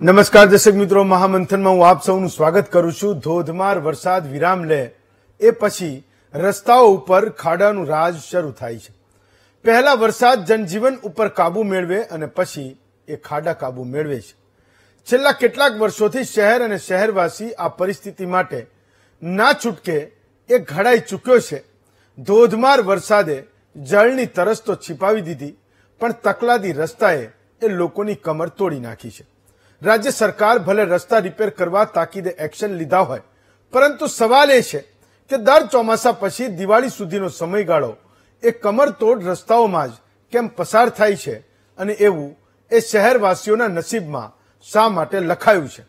નમસ્કાર દર્શક મિત્રો મહામંથનમાં હું આપ સૌનું સ્વાગત કરું છું ધોધમાર વરસાદ વિરામ લે એ પછી રસ્તાઓ ઉપર ખાડાનું રાજ શરૂ થાય છે પહેલા વરસાદ જનજીવન ઉપર કાબુ મેળવે અને પછી એ ખાડા કાબુ મેળવે છે છેલ્લા કેટલાક વર્ષોથી શહેર અને શહેરવાસી આ પરિસ્થિતિ માટે ના છૂટકે એ ઘડાઈ ચૂક્યો છે ધોધમાર વરસાદે જળની તરસ તો છીપાવી દીધી પણ તકલાદી રસ્તાએ એ લોકોની કમર તોડી નાખી છે રાજ્ય સરકાર ભલે રસ્તા રિપેર કરવા તાકીદે એક્શન લીધા હોય પરંતુ સવાલ એ છે કે દર ચોમાસા પછી દિવાળી સુધીનો સમયગાળો એ કમરતોડ રસ્તાઓમાં જ કેમ પસાર થાય છે અને એવું એ શહેરવાસીઓના નસીબમાં શા માટે લખાયું છે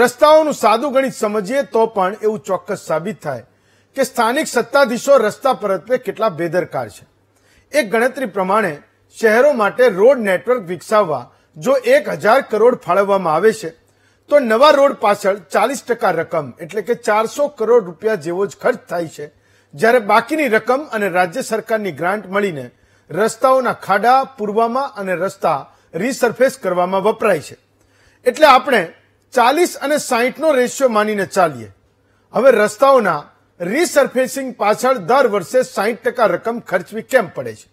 રસ્તાઓનું સાદું ગણિત સમજીએ તો પણ એવું ચોક્કસ સાબિત થાય કે સ્થાનિક સત્તાધીશો રસ્તા પરત્વે કેટલા બેદરકાર છે એક ગણતરી પ્રમાણે શહેરો માટે રોડ નેટવર્ક વિકસાવવા જો એક હજાર કરોડ ફાળવવામાં આવે છે તો નવા રોડ પાછળ ચાલીસ ટકા રકમ એટલે કે ચારસો કરોડ રૂપિયા જેવો જ ખર્ચ થાય છે જ્યારે બાકીની રકમ અને રાજ્ય સરકારની ગ્રાન્ટ મળીને રસ્તાઓના ખાડા પૂરવામાં અને રસ્તા રીસરફેસ કરવામાં વપરાય છે એટલે આપણે ચાલીસ અને સાહીઠનો રેશિયો માનીને ચાલીએ હવે રસ્તાઓના રીસરફેસિંગ પાછળ દર વર્ષે સાહીઠ ટકા રકમ ખર્ચવી કેમ પડે છે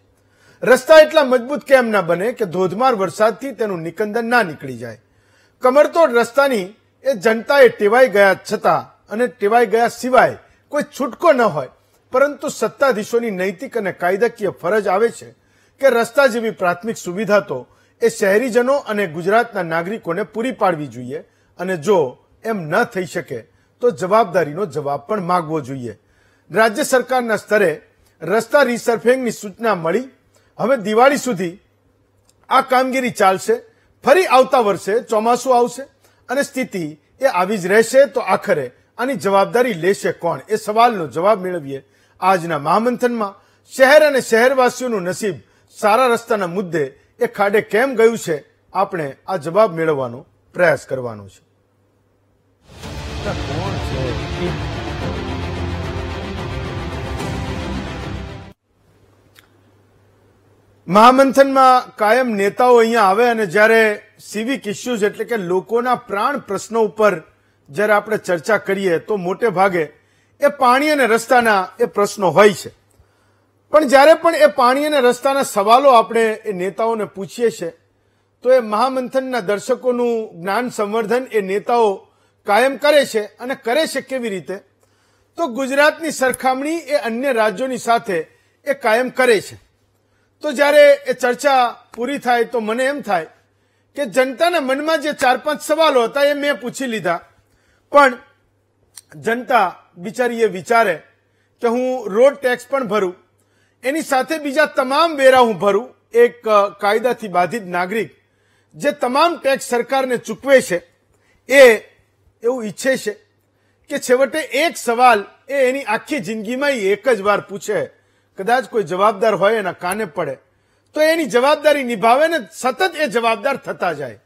રસ્તા એટલા મજબૂત કેમ ના બને કે ધોધમાર વરસાદથી તેનું નિકંદન ના નીકળી જાય કમરતોડ રસ્તાની એ જનતાએ ટેવાઈ ગયા છતાં અને ટેવાઈ ગયા સિવાય કોઈ છૂટકો ન હોય પરંતુ સત્તાધીશોની નૈતિક અને કાયદાકીય ફરજ આવે છે કે રસ્તા જેવી પ્રાથમિક સુવિધા તો એ શહેરીજનો અને ગુજરાતના નાગરિકોને પૂરી પાડવી જોઈએ અને જો એમ ન થઈ શકે તો જવાબદારીનો જવાબ પણ માગવો જોઈએ રાજ્ય સરકારના સ્તરે રસ્તા રિસર્ફિંગની સૂચના મળી હવે દિવાળી સુધી આ કામગીરી ચાલશે ફરી આવતા વર્ષે ચોમાસું આવશે અને સ્થિતિ એ આવી જ રહેશે તો આખરે આની જવાબદારી લેશે કોણ એ સવાલનો જવાબ મેળવીએ આજના મહામંથનમાં શહેર અને શહેરવાસીઓનું નસીબ સારા રસ્તાના મુદ્દે એ ખાડે કેમ ગયું છે આપણે આ જવાબ મેળવવાનો પ્રયાસ કરવાનો છે કોણ છે મહામંથનમાં કાયમ નેતાઓ અહીંયા આવે અને જ્યારે સિવિક ઇસ્યુઝ એટલે કે લોકોના પ્રાણ પ્રશ્નો ઉપર જ્યારે આપણે ચર્ચા કરીએ તો મોટે ભાગે એ પાણી અને રસ્તાના એ પ્રશ્નો હોય છે પણ જ્યારે પણ એ પાણી અને રસ્તાના સવાલો આપણે એ નેતાઓને પૂછીએ છીએ તો એ મહામંથનના દર્શકોનું જ્ઞાન સંવર્ધન એ નેતાઓ કાયમ કરે છે અને કરે છે કેવી રીતે તો ગુજરાતની સરખામણી એ અન્ય રાજ્યોની સાથે એ કાયમ કરે છે તો જ્યારે એ ચર્ચા પૂરી થાય તો મને એમ થાય કે જનતાના મનમાં જે ચાર પાંચ સવાલો હતા એ મેં પૂછી લીધા પણ જનતા બિચારી એ વિચારે કે હું રોડ ટેક્સ પણ ભરું એની સાથે બીજા તમામ વેરા હું ભરું એક કાયદાથી બાધિત નાગરિક જે તમામ ટેક્સ સરકારને ચૂકવે છે એ એવું ઈચ્છે છે કે છેવટે એક સવાલ એ એની આખી જિંદગીમાં એક જ વાર પૂછે કદાચ કોઈ જવાબદાર હોય એના કાને પડે તો એની જવાબદારી નિભાવે ને સતત એ જવાબદાર થતા જાય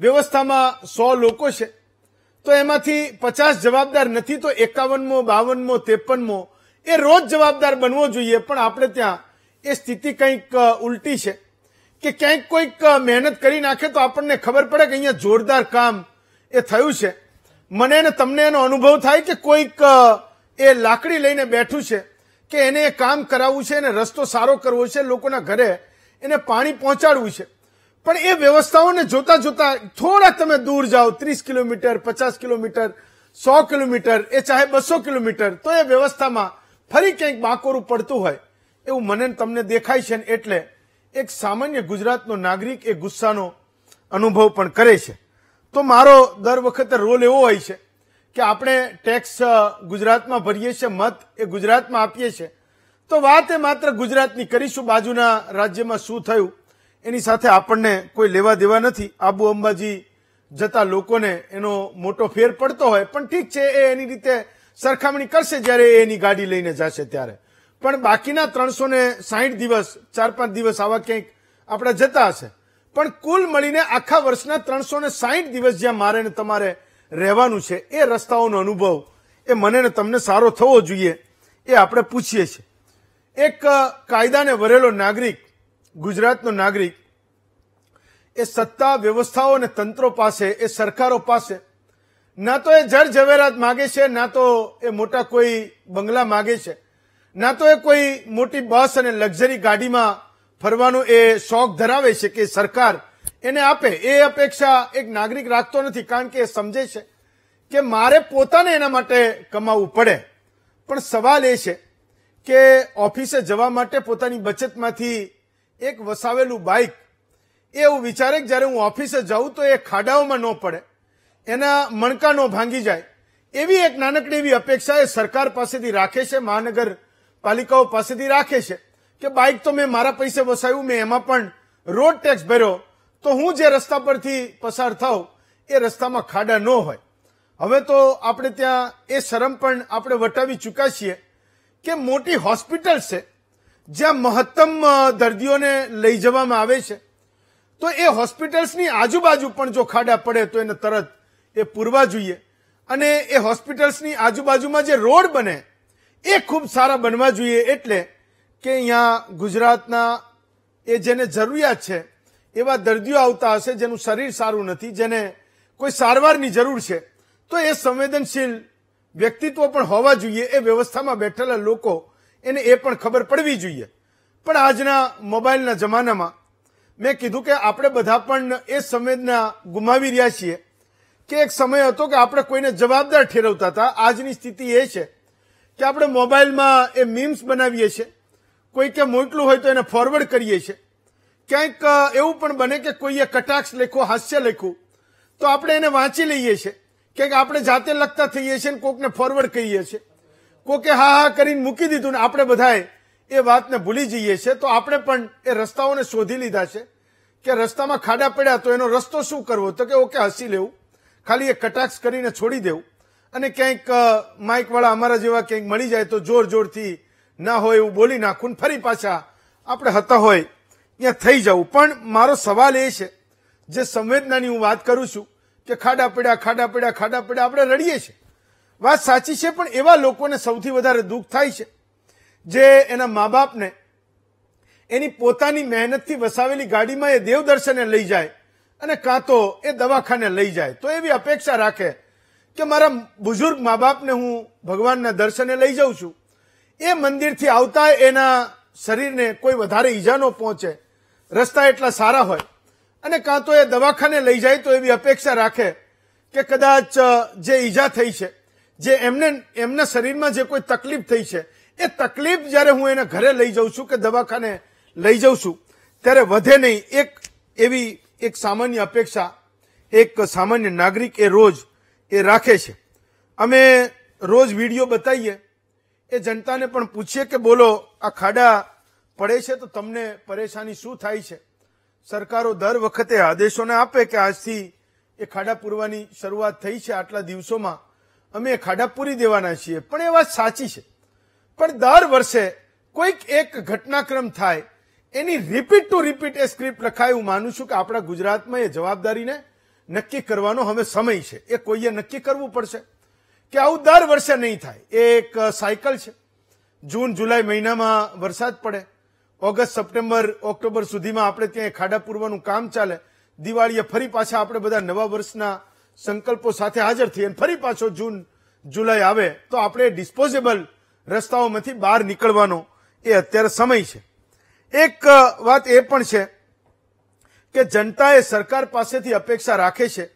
વ્યવસ્થામાં સો લોકો છે તો એમાંથી પચાસ જવાબદાર નથી તો એકાવનમો બાવનમો ત્રેપનમો એ રોજ જવાબદાર બનવો જોઈએ પણ આપણે ત્યાં એ સ્થિતિ કંઈક ઉલટી છે કે ક્યાંક કોઈક મહેનત કરી નાખે તો આપણને ખબર પડે કે અહીંયા જોરદાર કામ એ થયું છે મને અને તમને એનો અનુભવ થાય કે કોઈક એ લાકડી લઈને બેઠું છે કે એને એ કામ કરાવવું છે એને રસ્તો સારો કરવો છે લોકોના ઘરે એને પાણી પહોંચાડવું છે પણ એ વ્યવસ્થાઓને જોતા જોતા થોડા તમે દૂર જાઓ ત્રીસ કિલોમીટર પચાસ કિલોમીટર સો કિલોમીટર એ ચાહે બસો કિલોમીટર તો એ વ્યવસ્થામાં ફરી ક્યાંક બાકોરું પડતું હોય એવું મને તમને દેખાય છે એટલે એક સામાન્ય ગુજરાતનો નાગરિક એ ગુસ્સાનો અનુભવ પણ કરે છે તો મારો દર વખતે રોલ એવો હોય છે કે આપણે ટેક્સ ગુજરાતમાં ભરીએ છીએ મત એ ગુજરાતમાં આપીએ છીએ તો વાત એ માત્ર ગુજરાતની કરીશું બાજુના રાજ્યમાં શું થયું એની સાથે આપણને કોઈ લેવા દેવા નથી આબુ અંબાજી જતા લોકોને એનો મોટો ફેર પડતો હોય પણ ઠીક છે એ એની રીતે સરખામણી કરશે જ્યારે એની ગાડી લઈને જશે ત્યારે પણ બાકીના ત્રણસો ને સાહીઠ દિવસ ચાર પાંચ દિવસ આવા ક્યાંક આપણા જતા હશે પણ કુલ મળીને આખા વર્ષના ત્રણસો ને સાહીઠ દિવસ જ્યાં મારે ને તમારે રહેવાનું છે એ રસ્તાઓનો અનુભવ એ મને ને તમને સારો થવો જોઈએ એ આપણે પૂછીએ છીએ એક કાયદાને વરેલો નાગરિક ગુજરાતનો નાગરિક એ સત્તા વ્યવસ્થાઓ અને તંત્રો પાસે એ સરકારો પાસે ના તો એ જર જવેરાત માગે છે ના તો એ મોટા કોઈ બંગલા માગે છે ના તો એ કોઈ મોટી બસ અને લક્ઝરી ગાડીમાં ફરવાનો એ શોખ ધરાવે છે કે સરકાર એને આપે એ અપેક્ષા એક નાગરિક રાખતો નથી કારણ કે એ સમજે છે કે મારે પોતાને એના માટે કમાવવું પડે પણ સવાલ એ છે કે ઓફિસે જવા માટે પોતાની બચતમાંથી એક વસાવેલું બાઇક એવું વિચારે કે જ્યારે હું ઓફિસે જાઉં તો એ ખાડાઓમાં ન પડે એના મણકા ન ભાંગી જાય એવી એક નાનકડી એવી અપેક્ષા એ સરકાર પાસેથી રાખે છે મહાનગરપાલિકાઓ પાસેથી રાખે છે કે બાઇક તો મેં મારા પૈસે વસાવ્યું મેં એમાં પણ રોડ ટેક્સ ભર્યો તો હું જે રસ્તા પરથી પસાર થાઉં એ રસ્તામાં ખાડા ન હોય હવે તો આપણે ત્યાં એ શરમ પણ આપણે વટાવી ચૂક્યા છીએ કે મોટી હોસ્પિટલ છે જ્યાં મહત્તમ દર્દીઓને લઈ જવામાં આવે છે તો એ હોસ્પિટલ્સની આજુબાજુ પણ જો ખાડા પડે તો એને તરત એ પૂરવા જોઈએ અને એ હોસ્પિટલ્સની આજુબાજુમાં જે રોડ બને એ ખૂબ સારા બનવા જોઈએ એટલે કે અહીંયા ગુજરાતના એ જેને જરૂરિયાત છે એવા દર્દીઓ આવતા હશે જેનું શરીર સારું નથી જેને કોઈ સારવારની જરૂર છે તો એ સંવેદનશીલ વ્યક્તિત્વ પણ હોવા જોઈએ એ વ્યવસ્થામાં બેઠેલા લોકો એને એ પણ ખબર પડવી જોઈએ પણ આજના મોબાઈલના જમાનામાં મેં કીધું કે આપણે બધા પણ એ સંવેદના ગુમાવી રહ્યા છીએ કે એક સમય હતો કે આપણે કોઈને જવાબદાર ઠેરવતા હતા આજની સ્થિતિ એ છે કે આપણે મોબાઈલમાં એ મીમ્સ બનાવીએ છીએ કોઈ કે મોટલું હોય તો એને ફોરવર્ડ કરીએ છીએ ક્યાંક એવું પણ બને કે કોઈએ કટાક્ષ લખ્યો હાસ્ય લખ્યું તો આપણે એને વાંચી લઈએ છીએ ક્યાંક આપણે જાતે લખતા થઈએ છીએ ને કોકને ફોરવર્ડ કહીએ છીએ કોકે હા હા કરીને મૂકી દીધું ને આપણે બધાએ એ વાતને ભૂલી જઈએ છીએ તો આપણે પણ એ રસ્તાઓને શોધી લીધા છે કે રસ્તામાં ખાડા પડ્યા તો એનો રસ્તો શું કરવો તો કે ઓકે હસી લેવું ખાલી એ કટાક્ષ કરીને છોડી દેવું અને ક્યાંક માઇકવાળા અમારા જેવા ક્યાંક મળી જાય તો જોર જોરથી ના હોય એવું બોલી નાખું ફરી પાછા આપણે હતા હોય ત્યાં થઈ જવું પણ મારો સવાલ એ છે જે સંવેદનાની હું વાત કરું છું કે ખાડા પડ્યા ખાડા પડ્યા ખાડા પડ્યા આપણે રડીએ છીએ વાત સાચી છે પણ એવા લોકોને સૌથી વધારે દુઃખ થાય છે જે એના મા બાપને એની પોતાની મહેનતથી વસાવેલી ગાડીમાં એ દેવદર્શને લઈ જાય અને કાં તો એ દવાખાને લઈ જાય તો એવી અપેક્ષા રાખે કે મારા બુઝુર્ગ મા બાપને હું ભગવાનના દર્શને લઈ જાઉં છું એ મંદિરથી આવતા એના શરીરને કોઈ વધારે ઈજા ન પહોંચે રસ્તા એટલા સારા હોય અને કાં તો એ દવાખાને લઈ જાય તો એવી અપેક્ષા રાખે કે કદાચ જે ઈજા થઈ છે જે એમને એમના શરીરમાં જે કોઈ તકલીફ થઈ છે એ તકલીફ જ્યારે હું એને ઘરે લઈ જાઉં છું કે દવાખાને લઈ જાઉં છું ત્યારે વધે નહીં એક એવી એક સામાન્ય અપેક્ષા એક સામાન્ય નાગરિક એ રોજ એ રાખે છે અમે રોજ વિડીયો બતાવીએ એ જનતાને પણ પૂછીએ કે બોલો આ ખાડા પડે છે તો તમને પરેશાની શું થાય છે સરકારો દર વખતે આદેશોને આપે કે આજથી એ ખાડા પૂરવાની શરૂઆત થઈ છે આટલા દિવસોમાં અમે એ ખાડા પૂરી દેવાના છીએ પણ એ વાત સાચી છે પણ દર વર્ષે કોઈક એક ઘટનાક્રમ થાય એની રિપીટ ટુ રિપીટ એ સ્ક્રિપ્ટ લખાય હું માનું છું કે આપણા ગુજરાતમાં એ જવાબદારીને નક્કી કરવાનો હવે સમય છે એ કોઈએ નક્કી કરવું પડશે કે આવું દર વર્ષે નહીં થાય એ એક સાયકલ છે જૂન જુલાઈ મહિનામાં વરસાદ પડે ઓગસ્ટ સપ્ટેમ્બર ઓક્ટોબર સુધીમાં આપણે ત્યાં ખાડા પૂરવાનું કામ ચાલે દિવાળીએ ફરી પાછા આપણે બધા નવા વર્ષના સંકલ્પો સાથે હાજર થઈએ ફરી પાછો જૂન જુલાઈ આવે તો આપણે ડિસ્પોઝેબલ રસ્તાઓમાંથી બહાર નીકળવાનો એ અત્યારે સમય છે એક વાત એ પણ છે કે જનતાએ સરકાર પાસેથી અપેક્ષા રાખે છે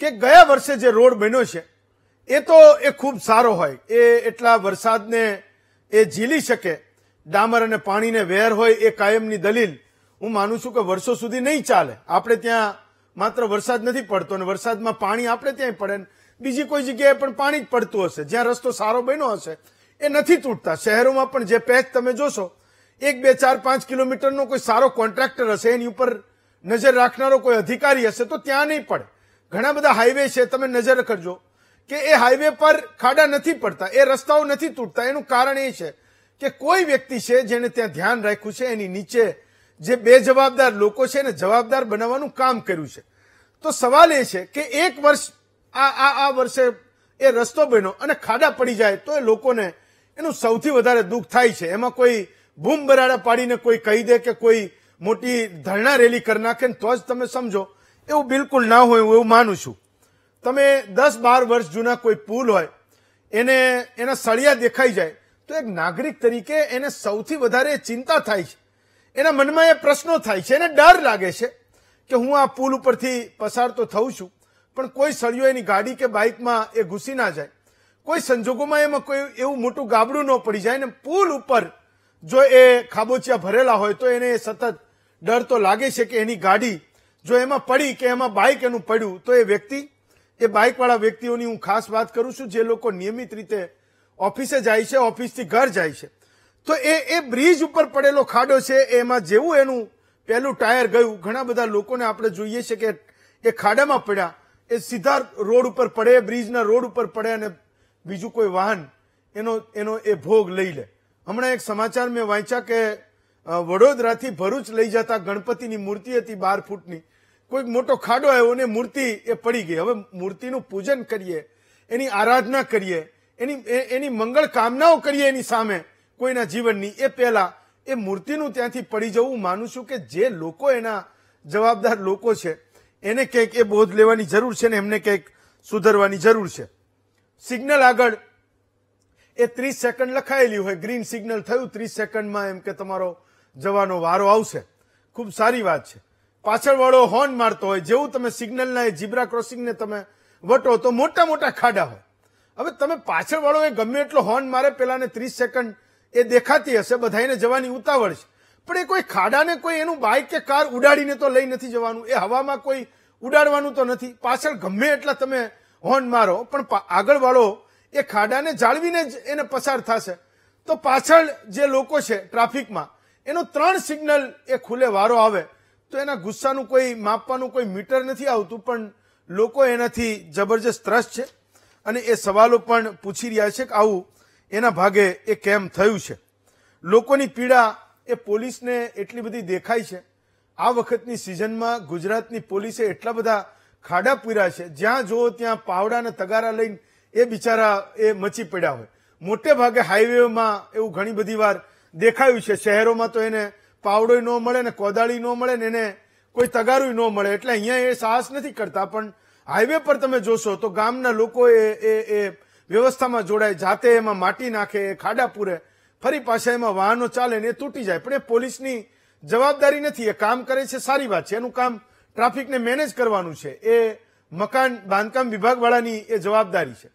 કે ગયા વર્ષે જે રોડ બન્યો છે એ તો એ ખૂબ સારો હોય એ એટલા વરસાદને એ ઝીલી શકે ડામર અને પાણીને વેર હોય એ કાયમની દલીલ હું માનું છું કે વર્ષો સુધી નહીં ચાલે આપણે ત્યાં માત્ર વરસાદ નથી પડતો અને વરસાદમાં પાણી આપણે ત્યાંય પડે બીજી કોઈ જગ્યાએ પણ પાણી જ પડતું હશે જ્યાં રસ્તો સારો બન્યો હશે એ નથી તૂટતા શહેરોમાં પણ જે પેચ તમે જોશો એક બે ચાર પાંચ કિલોમીટરનો કોઈ સારો કોન્ટ્રાક્ટર હશે એની ઉપર નજર રાખનારો કોઈ અધિકારી હશે તો ત્યાં નહીં પડે ઘણા બધા હાઈવે છે તમે નજર કરજો કે એ હાઈવે પર ખાડા નથી પડતા એ રસ્તાઓ નથી તૂટતા એનું કારણ એ છે કે કોઈ વ્યક્તિ છે જેણે ત્યાં ધ્યાન રાખ્યું છે એની નીચે જે બે જવાબદાર લોકો છે એને જવાબદાર બનાવવાનું કામ કર્યું છે તો સવાલ એ છે કે એક વર્ષ આ આ આ વર્ષે એ રસ્તો બન્યો અને ખાડા પડી જાય તો એ લોકોને એનું સૌથી વધારે દુઃખ થાય છે એમાં કોઈ બૂમ બરાડા પાડીને કોઈ કહી દે કે કોઈ મોટી ધરણા રેલી કરી નાખે ને તો જ તમે સમજો એવું બિલકુલ ના હોય હું એવું માનું છું તમે દસ બાર વર્ષ જૂના કોઈ પુલ હોય એને એના સળિયા દેખાઈ જાય તો એક નાગરિક તરીકે એને સૌથી વધારે ચિંતા થાય છે એના મનમાં એ પ્રશ્નો થાય છે એને ડર લાગે છે કે હું આ પુલ ઉપરથી પસાર તો થઉં છું પણ કોઈ સળિયો એની ગાડી કે બાઇકમાં એ ઘૂસી ના જાય કોઈ સંજોગોમાં એમાં કોઈ એવું મોટું ગાબડું ન પડી જાય ને પુલ ઉપર જો એ ખાબોચિયા ભરેલા હોય તો એને સતત ડર તો લાગે છે કે એની ગાડી જો એમાં પડી કે એમાં બાઇક એનું પડ્યું તો એ વ્યક્તિ એ બાઇકવાળા વ્યક્તિઓની હું ખાસ વાત કરું છું જે લોકો નિયમિત રીતે ઓફિસે જાય છે ઓફિસથી ઘર જાય છે તો એ એ બ્રિજ ઉપર પડેલો ખાડો છે એમાં જેવું એનું પહેલું ટાયર ગયું ઘણા બધા લોકોને આપણે જોઈએ છે કે એ ખાડામાં પડ્યા એ સીધા રોડ ઉપર પડે બ્રિજના રોડ ઉપર પડે અને બીજું કોઈ વાહન એનો એનો એ ભોગ લઈ લે હમણાં એક સમાચાર મેં વાંચ્યા કે વડોદરાથી ભરૂચ લઈ જતા ગણપતિની મૂર્તિ હતી બાર ફૂટની કોઈક મોટો ખાડો આવ્યો ને મૂર્તિ એ પડી ગઈ હવે મૂર્તિનું પૂજન કરીએ એની આરાધના કરીએ એની એની મંગળ કામનાઓ કરીએ એની સામે કોઈના જીવનની એ પહેલા એ મૂર્તિનું ત્યાંથી પડી જવું માનું છું કે જે લોકો એના જવાબદાર લોકો છે એને કંઈક એ બોધ લેવાની જરૂર છે ને એમને કંઈક સુધરવાની જરૂર છે સિગ્નલ આગળ એ ત્રીસ સેકન્ડ લખાયેલી હોય ગ્રીન સિગ્નલ થયું ત્રીસ સેકન્ડમાં એમ કે તમારો જવાનો વારો આવશે ખૂબ સારી વાત છે પાછળવાળો હોર્ન મારતો હોય જેવું તમે સિગ્નલના એ જીબ્રા ક્રોસિંગને તમે વટો તો મોટા મોટા ખાડા હોય હવે તમે પાછળ વાળો એ ગમે એટલો હોર્ન મારે પેલાને ત્રીસ સેકન્ડ એ દેખાતી હશે બધાને જવાની ઉતાવળ છે પણ એ કોઈ ખાડાને કોઈ એનું બાઇક કે કાર ઉડાડીને તો લઈ નથી જવાનું એ હવામાં કોઈ ઉડાડવાનું તો નથી પાછળ ગમે એટલા તમે હોર્ન મારો પણ આગળ વાળો એ ખાડાને જાળવીને જ એને પસાર થશે તો પાછળ જે લોકો છે ટ્રાફિકમાં એનો ત્રણ સિગ્નલ એ ખુલે વારો આવે તો એના ગુસ્સાનું કોઈ માપવાનું કોઈ મીટર નથી આવતું પણ લોકો એનાથી જબરજસ્ત ત્રસ્ત છે અને એ સવાલો પણ પૂછી રહ્યા છે કે આવું એના ભાગે એ કેમ થયું છે લોકોની પીડા એ પોલીસને એટલી બધી દેખાય છે આ વખતની સિઝનમાં ગુજરાતની પોલીસે એટલા બધા ખાડા પૂર્યા છે જ્યાં જુઓ ત્યાં પાવડા અને તગારા લઈને એ બિચારા એ મચી પડ્યા હોય મોટે ભાગે હાઈવેમાં એવું ઘણી બધી વાર દેખાયું છે શહેરોમાં તો એને પાવડોય ન મળે ને કોદાળી ન મળે ને એને કોઈ તગારુંય ન મળે એટલે અહીંયા એ સાહસ નથી કરતા પણ હાઈવે પર તમે જોશો તો ગામના લોકો એ એ વ્યવસ્થામાં જોડાય જાતે એમાં માટી નાખે ખાડા પૂરે ફરી પાછા એમાં વાહનો ચાલે ને એ તૂટી જાય પણ એ પોલીસની જવાબદારી નથી એ કામ કરે છે સારી વાત છે એનું કામ ટ્રાફિકને મેનેજ કરવાનું છે એ મકાન બાંધકામ વિભાગવાળાની એ જવાબદારી છે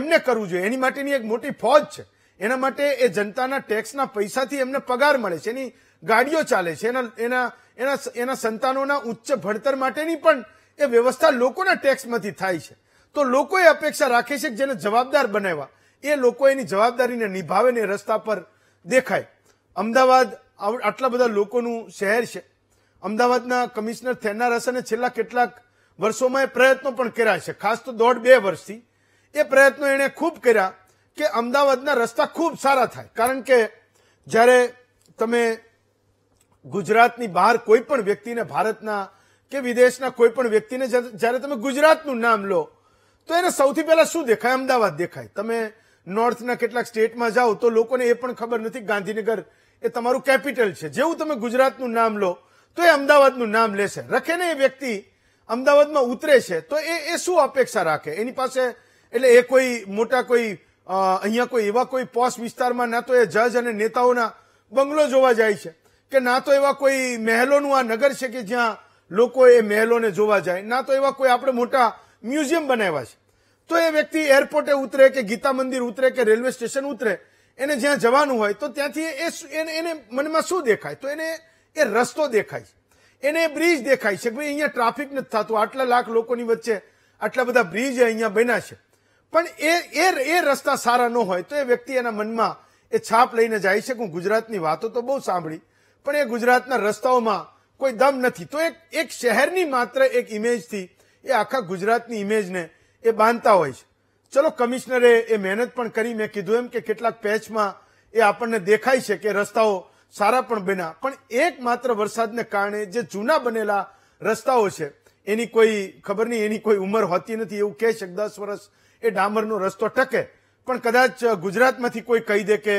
એમને કરવું જોઈએ એની માટેની એક મોટી ફોજ છે એના માટે એ જનતાના ટેક્સના પૈસાથી એમને પગાર મળે છે એની ગાડીઓ ચાલે છે એના એના એના એના સંતાનોના ઉચ્ચ ભણતર માટેની પણ એ વ્યવસ્થા લોકોના ટેક્સમાંથી થાય છે તો લોકોએ અપેક્ષા રાખે છે કે જેને જવાબદાર બનાવ્યા એ લોકો એની જવાબદારીને નિભાવે ને રસ્તા પર દેખાય અમદાવાદ આટલા બધા લોકોનું શહેર છે અમદાવાદના કમિશનર થેનાર હસને છેલ્લા કેટલાક વર્ષોમાં એ પ્રયત્નો પણ કર્યા છે ખાસ તો દોઢ બે વર્ષથી એ પ્રયત્નો એણે ખૂબ કર્યા કે અમદાવાદના રસ્તા ખૂબ સારા થાય કારણ કે જ્યારે તમે ગુજરાતની બહાર કોઈ પણ વ્યક્તિને ભારતના કે વિદેશના કોઈ પણ વ્યક્તિને જ્યારે તમે ગુજરાતનું નામ લો તો એને સૌથી પહેલાં શું દેખાય અમદાવાદ દેખાય તમે નોર્થના કેટલાક સ્ટેટમાં જાઓ તો લોકોને એ પણ ખબર નથી ગાંધીનગર એ તમારું કેપિટલ છે જેવું તમે ગુજરાતનું નામ લો તો એ અમદાવાદનું નામ લેશે રખે ને એ વ્યક્તિ અમદાવાદમાં ઉતરે છે તો એ એ શું અપેક્ષા રાખે એની પાસે એટલે એ કોઈ મોટા કોઈ અહીંયા કોઈ એવા કોઈ પોસ વિસ્તારમાં ના તો એ જજ અને નેતાઓના બંગલો જોવા જાય છે કે ના તો એવા કોઈ મહેલોનું આ નગર છે કે જ્યાં લોકો એ મહેલોને જોવા જાય ના તો એવા કોઈ આપણે મોટા મ્યુઝિયમ બનાવ્યા છે તો એ વ્યક્તિ એરપોર્ટે ઉતરે કે ગીતા મંદિર ઉતરે કે રેલવે સ્ટેશન ઉતરે એને જ્યાં જવાનું હોય તો ત્યાંથી એ એને મનમાં શું દેખાય તો એને એ રસ્તો દેખાય એને બ્રિજ દેખાય છે ભાઈ અહીંયા ટ્રાફિક નથી થતું આટલા લાખ લોકોની વચ્ચે આટલા બધા બ્રિજ અહીંયા બન્યા છે પણ એ એ એ રસ્તા સારા ન હોય તો એ વ્યક્તિ એના મનમાં એ છાપ લઈને જાય છે હું ગુજરાતની વાતો તો બહુ સાંભળી પણ એ ગુજરાતના રસ્તાઓમાં કોઈ દમ નથી તો એક એક શહેરની માત્ર એક ઇમેજથી એ આખા ગુજરાતની ઇમેજને એ બાંધતા હોય છે ચલો કમિશનરે એ મહેનત પણ કરી મેં કીધું એમ કે કેટલાક પેચમાં એ આપણને દેખાય છે કે રસ્તાઓ સારા પણ બન્યા પણ એકમાત્ર વરસાદને કારણે જે જૂના બનેલા રસ્તાઓ છે એની કોઈ ખબર નહીં એની કોઈ ઉંમર હોતી નથી એવું કહે છે દસ વર્ષ એ ડામરનો રસ્તો ટકે પણ કદાચ ગુજરાતમાંથી કોઈ કહી દે કે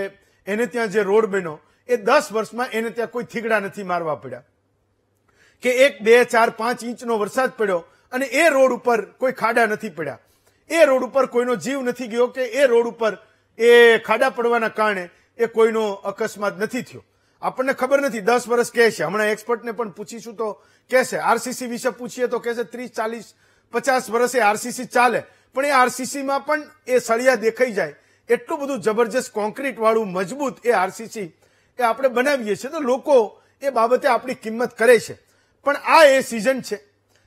એને ત્યાં જે રોડ બન્યો એ દસ વર્ષમાં એને ત્યાં કોઈ થીગડા નથી મારવા પડ્યા કે એક બે ચાર પાંચ ઇંચનો વરસાદ પડ્યો અને એ રોડ ઉપર કોઈ ખાડા નથી પડ્યા એ રોડ ઉપર કોઈનો જીવ નથી ગયો કે એ રોડ ઉપર એ ખાડા પડવાના કારણે એ કોઈનો અકસ્માત નથી થયો આપણને ખબર નથી દસ વર્ષ કહે છે હમણાં એક્સપર્ટને પણ પૂછીશું તો કહેશે આરસીસી વિશે પૂછીએ તો કહેશે ત્રીસ ચાલીસ પચાસ વર્ષે આરસીસી ચાલે પણ એ આરસીસીમાં પણ એ સળિયા દેખાઈ જાય એટલું બધું જબરજસ્ત કોન્ક્રીટવાળું મજબૂત એ આરસીસી એ આપણે બનાવીએ છીએ તો લોકો એ બાબતે આપણી કિંમત કરે છે પણ આ એ સિઝન છે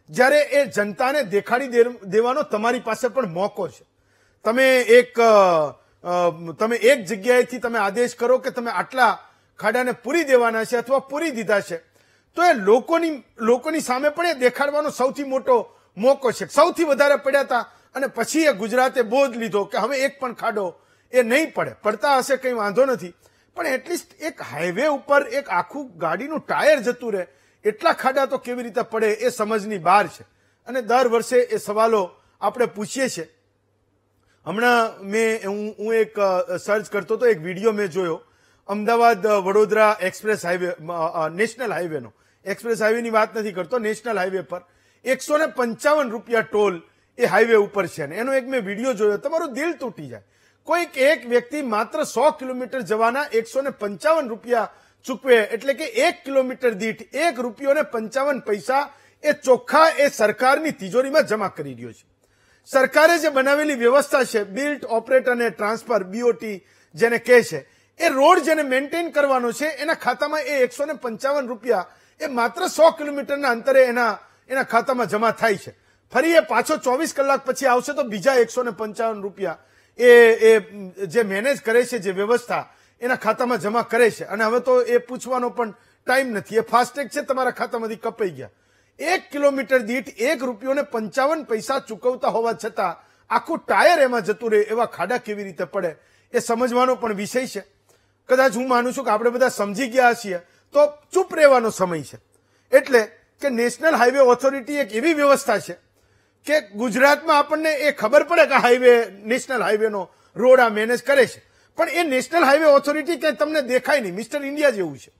જ્યારે એ જનતાને દેખાડી દેવાનો તમારી પાસે પણ મોકો છે તમે એક તમે એક જગ્યાએથી તમે આદેશ કરો કે તમે આટલા ખાડાને પૂરી દેવાના છે અથવા પૂરી દીધા છે તો એ લોકોની લોકોની સામે પણ એ દેખાડવાનો સૌથી મોટો મોકો છે સૌથી વધારે પડ્યા હતા અને પછી એ ગુજરાતે બોધ લીધો કે હવે એક પણ ખાડો એ નહીં પડે પડતા હશે કંઈ વાંધો નથી પણ એટલીસ્ટ એક હાઈવે ઉપર એક આખું ગાડીનું ટાયર જતું રહે એટલા ખાડા તો કેવી રીતે પડે એ સમજની બહાર છે અને દર વર્ષે એ સવાલો આપણે પૂછીએ છીએ હમણાં મેં હું હું એક સર્ચ કરતો હતો એક વિડીયો મેં જોયો Ahmedabad Vadodara express highway national હાઈવેનો એક્સપ્રેસ હાઈવેની વાત નથી કરતો નેશનલ હાઈવે પર એકસો ને પંચાવન રૂપિયા ટોલ એ હાઈવે ઉપર છે અને એનો એક મેં વિડીયો જોયો તમારું દિલ તૂટી જાય કોઈક એક વ્યક્તિ માત્ર સો કિલોમીટર જવાના એકસો ને પંચાવન રૂપિયા ચૂકવે એટલે કે એક કિલોમીટર દીઠ એક રૂપિયો ને પંચાવન પૈસા એ ચોખ્ખા એ સરકારની તિજોરીમાં જમા કરી રહ્યો છે સરકારે જે બનાવેલી વ્યવસ્થા છે બિલ્ટ ઓપરેટ અને ટ્રાન્સફર બીઓટી જેને કહે છે એ રોડ જેને મેન્ટેન કરવાનો છે એના ખાતામાં એ એકસો ને પંચાવન રૂપિયા એ માત્ર સો કિલોમીટરના અંતરે એના એના ખાતામાં જમા થાય છે ફરી એ પાછો ચોવીસ કલાક પછી આવશે તો બીજા એકસો ને પંચાવન રૂપિયા એ જે મેનેજ કરે છે જે વ્યવસ્થા એના ખાતામાં જમા કરે છે અને હવે તો એ પૂછવાનો પણ ટાઈમ નથી એ ફાસ્ટેગ છે તમારા ખાતામાંથી કપાઈ ગયા એક કિલોમીટર દીઠ એક રૂપિયોને પંચાવન પૈસા ચૂકવતા હોવા છતાં આખું ટાયર એમાં જતું રહે એવા ખાડા કેવી રીતે પડે એ સમજવાનો પણ વિષય છે કદાચ હું માનું છું કે આપણે બધા સમજી ગયા છીએ તો ચૂપ રહેવાનો સમય છે એટલે કે નેશનલ હાઈવે ઓથોરિટી એક એવી વ્યવસ્થા છે કે ગુજરાતમાં આપણને એ ખબર પડે કે હાઈવે નેશનલ હાઈવેનો રોડ આ મેનેજ કરે છે પણ એ નેશનલ હાઈવે ઓથોરિટી ક્યાંય તમને દેખાય નહીં મિસ્ટર ઇન્ડિયા જેવું છે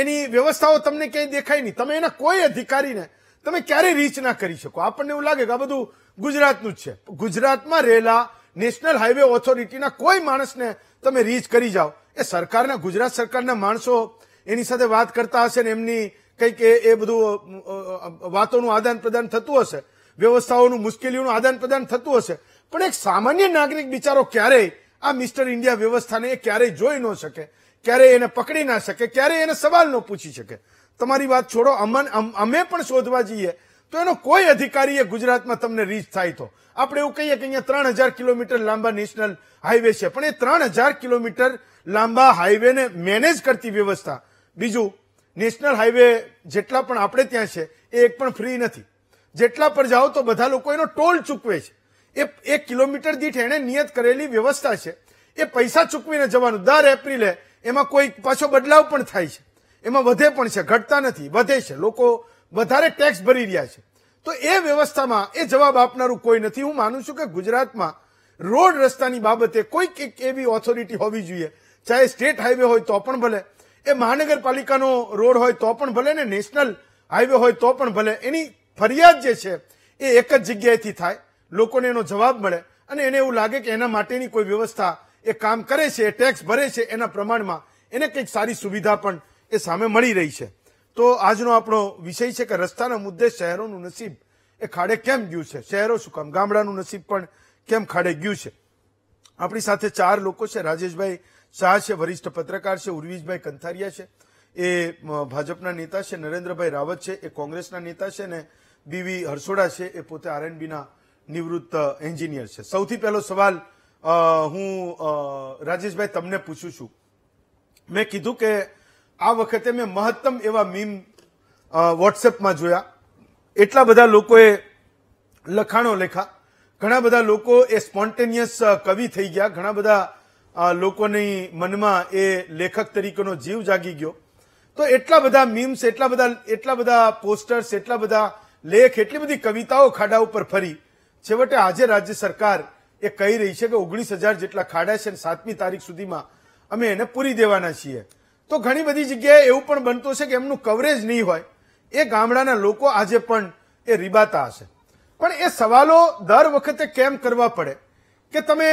એની વ્યવસ્થાઓ તમને ક્યાંય દેખાય નહીં તમે એના કોઈ અધિકારીને તમે ક્યારેય રીચ ના કરી શકો આપણને એવું લાગે કે આ બધું ગુજરાતનું જ છે ગુજરાતમાં રહેલા નેશનલ હાઈવે ઓથોરિટીના કોઈ માણસને તમે રીચ કરી જાઓ એ સરકારના ગુજરાત સરકારના માણસો એની સાથે વાત કરતા હશે ને એમની કંઈક એ બધું વાતોનું આદાન પ્રદાન થતું હશે વ્યવસ્થાઓનું મુશ્કેલીઓનું આદાન પ્રદાન થતું હશે પણ એક સામાન્ય નાગરિક બિચારો ક્યારેય આ મિસ્ટર ઇન્ડિયા વ્યવસ્થાને એ ક્યારેય જોઈ ન શકે ક્યારેય એને પકડી ના શકે ક્યારેય એને સવાલ ન પૂછી શકે તમારી વાત છોડો અમન અમે પણ શોધવા જઈએ તો એનો કોઈ અધિકારીએ ગુજરાતમાં તમને રીચ થાય તો આપણે એવું કહીએ કે અહીંયા ત્રણ હજાર કિલોમીટર લાંબા નેશનલ હાઈવે છે પણ એ ત્રણ હજાર કિલોમીટર લાંબા હાઈવેને મેનેજ કરતી વ્યવસ્થા બીજું નેશનલ હાઈવે જેટલા પણ આપણે ત્યાં છે એ એક પણ ફ્રી નથી જેટલા પર જાઓ તો બધા લોકો એનો ટોલ ચૂકવે છે એ એક કિલોમીટર દીઠ એણે નિયત કરેલી વ્યવસ્થા છે એ પૈસા ચૂકવીને જવાનું દર એપ્રિલે એમાં કોઈ પાછો બદલાવ પણ થાય છે એમાં વધે પણ છે ઘટતા નથી વધે છે લોકો વધારે ટેક્સ ભરી રહ્યા છે તો એ વ્યવસ્થામાં એ જવાબ આપનારું કોઈ નથી હું માનું છું કે ગુજરાતમાં રોડ રસ્તાની બાબતે કોઈક એક એવી ઓથોરિટી હોવી જોઈએ ચાહે સ્ટેટ હાઈવે હોય તો પણ ભલે એ મહાનગરપાલિકાનો રોડ હોય તો પણ ભલે ને નેશનલ હાઈવે હોય તો પણ ભલે એની ફરિયાદ જે છે એ એક જ જગ્યાએથી થાય લોકોને એનો જવાબ મળે અને એને એવું લાગે કે એના માટેની કોઈ વ્યવસ્થા એ કામ કરે છે એ ટેક્સ ભરે છે એના પ્રમાણમાં એને કંઈક સારી સુવિધા પણ એ સામે મળી રહી છે તો આજનો આપણો વિષય છે કે રસ્તાના મુદ્દે શહેરોનું નસીબ એ ખાડે કેમ ગયું છે શહેરો શું કામ ગામડાનું નસીબ પણ કેમ ખાડે ગયું છે આપણી સાથે ચાર લોકો છે રાજેશભાઈ શાહ છે વરિષ્ઠ પત્રકાર છે ઉર્વીશભાઈ કંથારિયા છે એ ભાજપના નેતા છે નરેન્દ્રભાઈ રાવત છે એ કોંગ્રેસના નેતા છે ને બીવી હરસોડા છે એ પોતે આરએનબીના નિવૃત્ત એન્જિનિયર છે સૌથી પહેલો સવાલ હું રાજેશભાઈ તમને પૂછું છું મેં કીધું કે આ વખતે મેં મહત્તમ એવા મીમ વોટ્સએપમાં જોયા એટલા બધા લોકોએ લખાણો લેખા ઘણા બધા લોકો એ સ્પોન્ટેનિયસ કવિ થઈ ગયા ઘણા બધા લોકોની મનમાં એ લેખક તરીકેનો જીવ જાગી ગયો તો એટલા બધા મીમ્સ એટલા બધા એટલા બધા પોસ્ટર્સ એટલા બધા લેખ એટલી બધી કવિતાઓ ખાડા ઉપર ફરી છેવટે આજે રાજ્ય સરકાર એ કહી રહી છે કે ઓગણીસ હજાર જેટલા ખાડા છે સાતમી તારીખ સુધીમાં અમે એને પૂરી દેવાના છીએ તો ઘણી બધી જગ્યાએ એવું પણ બનતું છે કે એમનું કવરેજ નહીં હોય એ ગામડાના લોકો આજે પણ એ રીબાતા હશે પણ એ સવાલો દર વખતે કેમ કરવા પડે કે તમે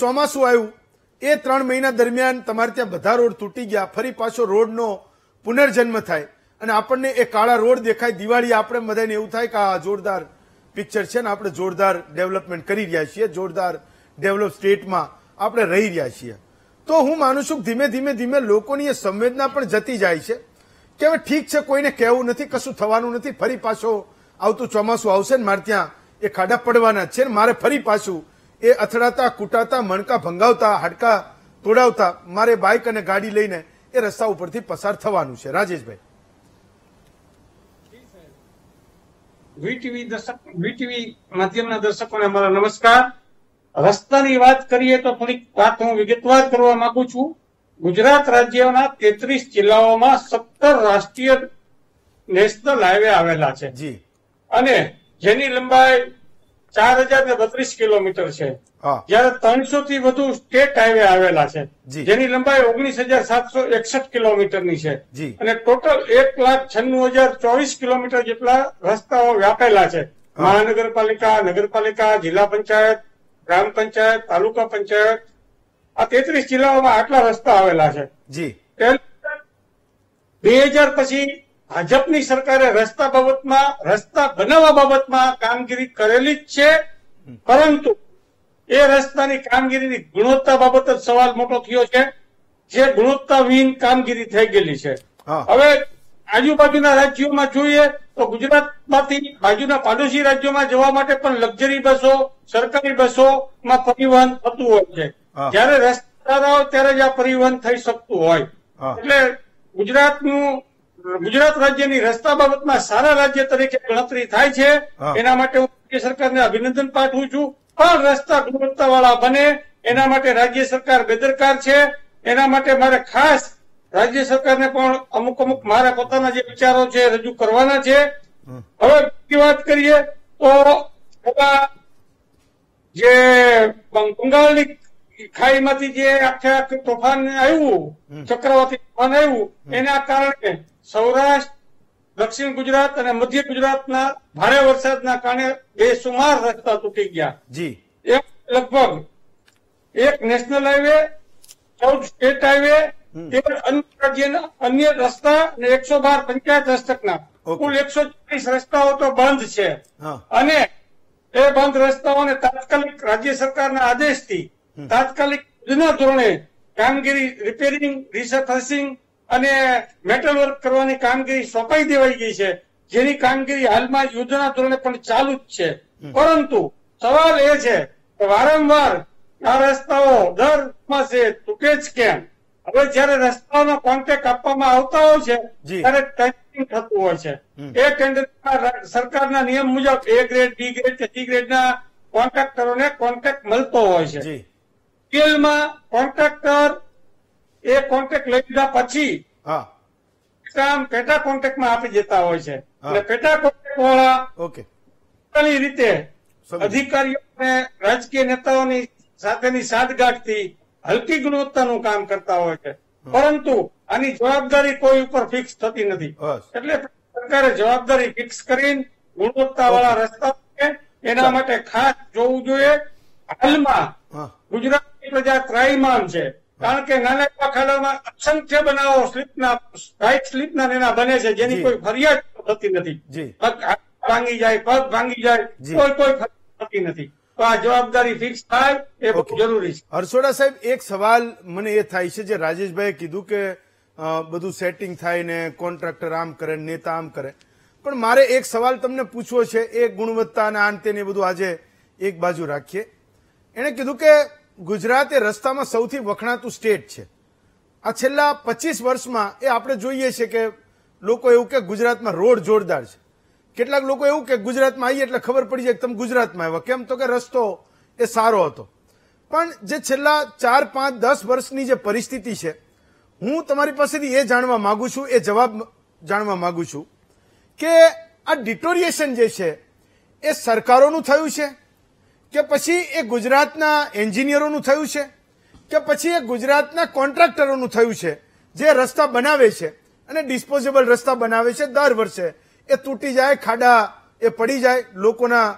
ચોમાસું આવ્યું એ ત્રણ મહિના દરમિયાન તમારે ત્યાં બધા રોડ તૂટી ગયા ફરી પાછો રોડનો પુનર્જન્મ થાય અને આપણને એ કાળા રોડ દેખાય દિવાળી આપણે બધાને એવું થાય કે આ જોરદાર પિક્ચર છે ને આપણે જોરદાર ડેવલપમેન્ટ કરી રહ્યા છીએ જોરદાર ડેવલપ સ્ટેટમાં આપણે રહી રહ્યા છીએ તો હું માનું છું ધીમે ધીમે ધીમે લોકોની એ સંવેદના પણ જતી જાય છે કે હવે ઠીક છે કોઈને કહેવું નથી કશું થવાનું નથી ફરી પાછો આવતું ચોમાસું આવશે ને મારે ત્યાં એ ખાડા પડવાના છે ને મારે ફરી પાછું એ અથડાતા કૂટાતા મણકા ભંગાવતા હાડકા તોડાવતા મારે બાઇક અને ગાડી લઈને એ રસ્તા ઉપરથી પસાર થવાનું છે રાજેશભાઈ વીટીવી દર્શક વીટીવી માધ્યમના દર્શકોને અમારા નમસ્કાર રસ્તાની વાત કરીએ તો થોડીક વાત હું વિગતવાર કરવા માંગુ છું ગુજરાત રાજ્યના તેત્રીસ જિલ્લાઓમાં સત્તર રાષ્ટ્રીય નેશનલ હાઈવે આવેલા છે અને જેની લંબાઈ ચાર હજાર ને બત્રીસ કિલોમીટર છે જયારે ત્રણસો થી વધુ સ્ટેટ હાઈવે આવેલા છે જેની લંબાઈ ઓગણીસ હજાર સાતસો એકસઠ કિલોમીટરની છે અને ટોટલ એક લાખ છન્નું હજાર ચોવીસ કિલોમીટર જેટલા રસ્તાઓ વ્યાપેલા છે મહાનગરપાલિકા નગરપાલિકા જિલ્લા પંચાયત ગ્રામ પંચાયત તાલુકા પંચાયત આ તેત્રીસ જિલ્લાઓમાં આટલા રસ્તા આવેલા છે બે હજાર પછી ભાજપની સરકારે રસ્તા બાબતમાં રસ્તા બનાવવા બાબતમાં કામગીરી કરેલી જ છે પરંતુ એ રસ્તાની કામગીરીની ગુણવત્તા બાબત જ સવાલ મોટો થયો છે જે ગુણવત્તાહીન કામગીરી થઈ ગયેલી છે હવે આજુબાજુના રાજ્યોમાં જોઈએ તો ગુજરાતમાંથી બાજુના પાડોશી રાજ્યોમાં જવા માટે પણ લક્ઝરી બસો સરકારી બસોમાં પરિવહન થતું હોય છે જયારે રસ્તા ત્યારે જ આ પરિવહન થઈ શકતું હોય એટલે ગુજરાતનું ગુજરાત રાજ્યની રસ્તા બાબતમાં સારા રાજ્ય તરીકે ગણતરી થાય છે એના માટે હું રાજ્ય સરકારને અભિનંદન પાઠવું છું પણ રસ્તા ગુણવત્તાવાળા બને એના માટે રાજ્ય સરકાર બેદરકાર છે એના માટે મારે ખાસ રાજ્ય સરકારને પણ અમુક અમુક મારા પોતાના જે વિચારો છે રજૂ કરવાના છે હવે બીજી વાત કરીએ તો જે બંગાળની ખાઈમાંથી જે આખે આખું તોફાન આવ્યું ચક્રવાતી તોફાન આવ્યું એના કારણે સૌરાષ્ટ્ર દક્ષિણ ગુજરાત અને મધ્ય ગુજરાતના ભારે વરસાદના કારણે બેસુમાર રસ્તા તૂટી ગયા જી એક લગભગ એક નેશનલ હાઈવે ચૌદ સ્ટેટ હાઈવે તેર અન્ય રાજ્યના અન્ય રસ્તા અને એકસો બાર પંચાયત હસ્તકના કુલ એકસો ચાલીસ રસ્તાઓ તો બંધ છે અને એ બંધ રસ્તાઓને તાત્કાલિક રાજ્ય સરકારના આદેશથી તાત્કાલિક યુદ્ધના ધોરણે કામગીરી રિપેરિંગ રિસર્ફેસિંગ અને મેટલ વર્ક કરવાની કામગીરી સોંપાઈ દેવાઈ ગઈ છે જેની કામગીરી હાલમાં યુદ્ધના ધોરણે પણ ચાલુ જ છે પરંતુ સવાલ એ છે કે વારંવાર આ રસ્તાઓ દર માસે તૂટે જ કેમ હવે જયારે રસ્તાઓનો કોન્ટેક્ટ આપવામાં આવતા હોય છે ત્યારે ટેન્ડિંગ થતું હોય છે એ ટેન્ડર સરકારના નિયમ મુજબ એ ગ્રેડ બી ગ્રેડ કે સી ગ્રેડના કોન્ટ્રાક્ટરોને કોન્ટ્રાક્ટ મળતો હોય છે સ્કેલમાં કોન્ટ્રાક્ટર એ કોન્ટેક્ટ લઈ લીધા પછી કામ પેટા કોન્ટેક્ટમાં આપી દેતા હોય છે એટલે પેટા કોન્ટેક્ટ વાળા ઓકે પોતાની રીતે અધિકારીઓને રાજકીય નેતાઓની સાથેની સાંઠગાંઠથી હલકી ગુણવત્તાનું કામ કરતા હોય છે પરંતુ આની જવાબદારી કોઈ ઉપર ફિક્સ થતી નથી એટલે સરકારે જવાબદારી ફિક્સ કરીને ગુણવત્તા વાળા રસ્તા એના માટે ખાસ જોવું જોઈએ હાલમાં ગુજરાતની પ્રજા ત્રાઈમામ છે કારણ કે નાના એવા ખાડામાં અસંખ્ય બનાવો સ્લીપના રાઈટ સ્લીપના એના બને છે જેની કોઈ ફરિયાદ થતી નથી પગ ભાંગી જાય પગ ભાંગી જાય કોઈ કોઈ ફરિયાદ થતી નથી તો આ જવાબદારી ફિક્સ થાય એ બહુ જરૂરી છે હરસોડા સાહેબ એક સવાલ મને એ થાય છે જે રાજેશભાઈએ કીધું કે બધું સેટિંગ થાય ને કોન્ટ્રાક્ટર આમ કરે નેતા આમ કરે પણ મારે એક સવાલ તમને પૂછવો છે એ ગુણવત્તાના અંતે ને બધું આજે એક બાજુ રાખીએ એણે કીધું કે ગુજરાત એ રસ્તામાં સૌથી વખણાતું સ્ટેટ છે આ છેલ્લા પચીસ વર્ષમાં એ આપણે જોઈએ છે કે લોકો એવું કે ગુજરાતમાં રોડ જોરદાર છે કેટલાક લોકો એવું કે ગુજરાતમાં આવીએ એટલે ખબર પડી જાય કે તમે ગુજરાતમાં આવ્યા કેમ તો કે રસ્તો એ સારો હતો પણ જે છેલ્લા ચાર પાંચ દસ વર્ષની જે પરિસ્થિતિ છે હું તમારી પાસેથી એ જાણવા માગું છું એ જવાબ જાણવા માગું છું કે આ ડિટોરિએશન જે છે એ સરકારોનું થયું છે કે પછી એ ગુજરાતના એન્જિનિયરોનું થયું છે કે પછી એ ગુજરાતના કોન્ટ્રાક્ટરોનું થયું છે જે રસ્તા બનાવે છે અને ડિસ્પોઝેબલ રસ્તા બનાવે છે દર વર્ષે એ તૂટી જાય ખાડા એ પડી જાય લોકોના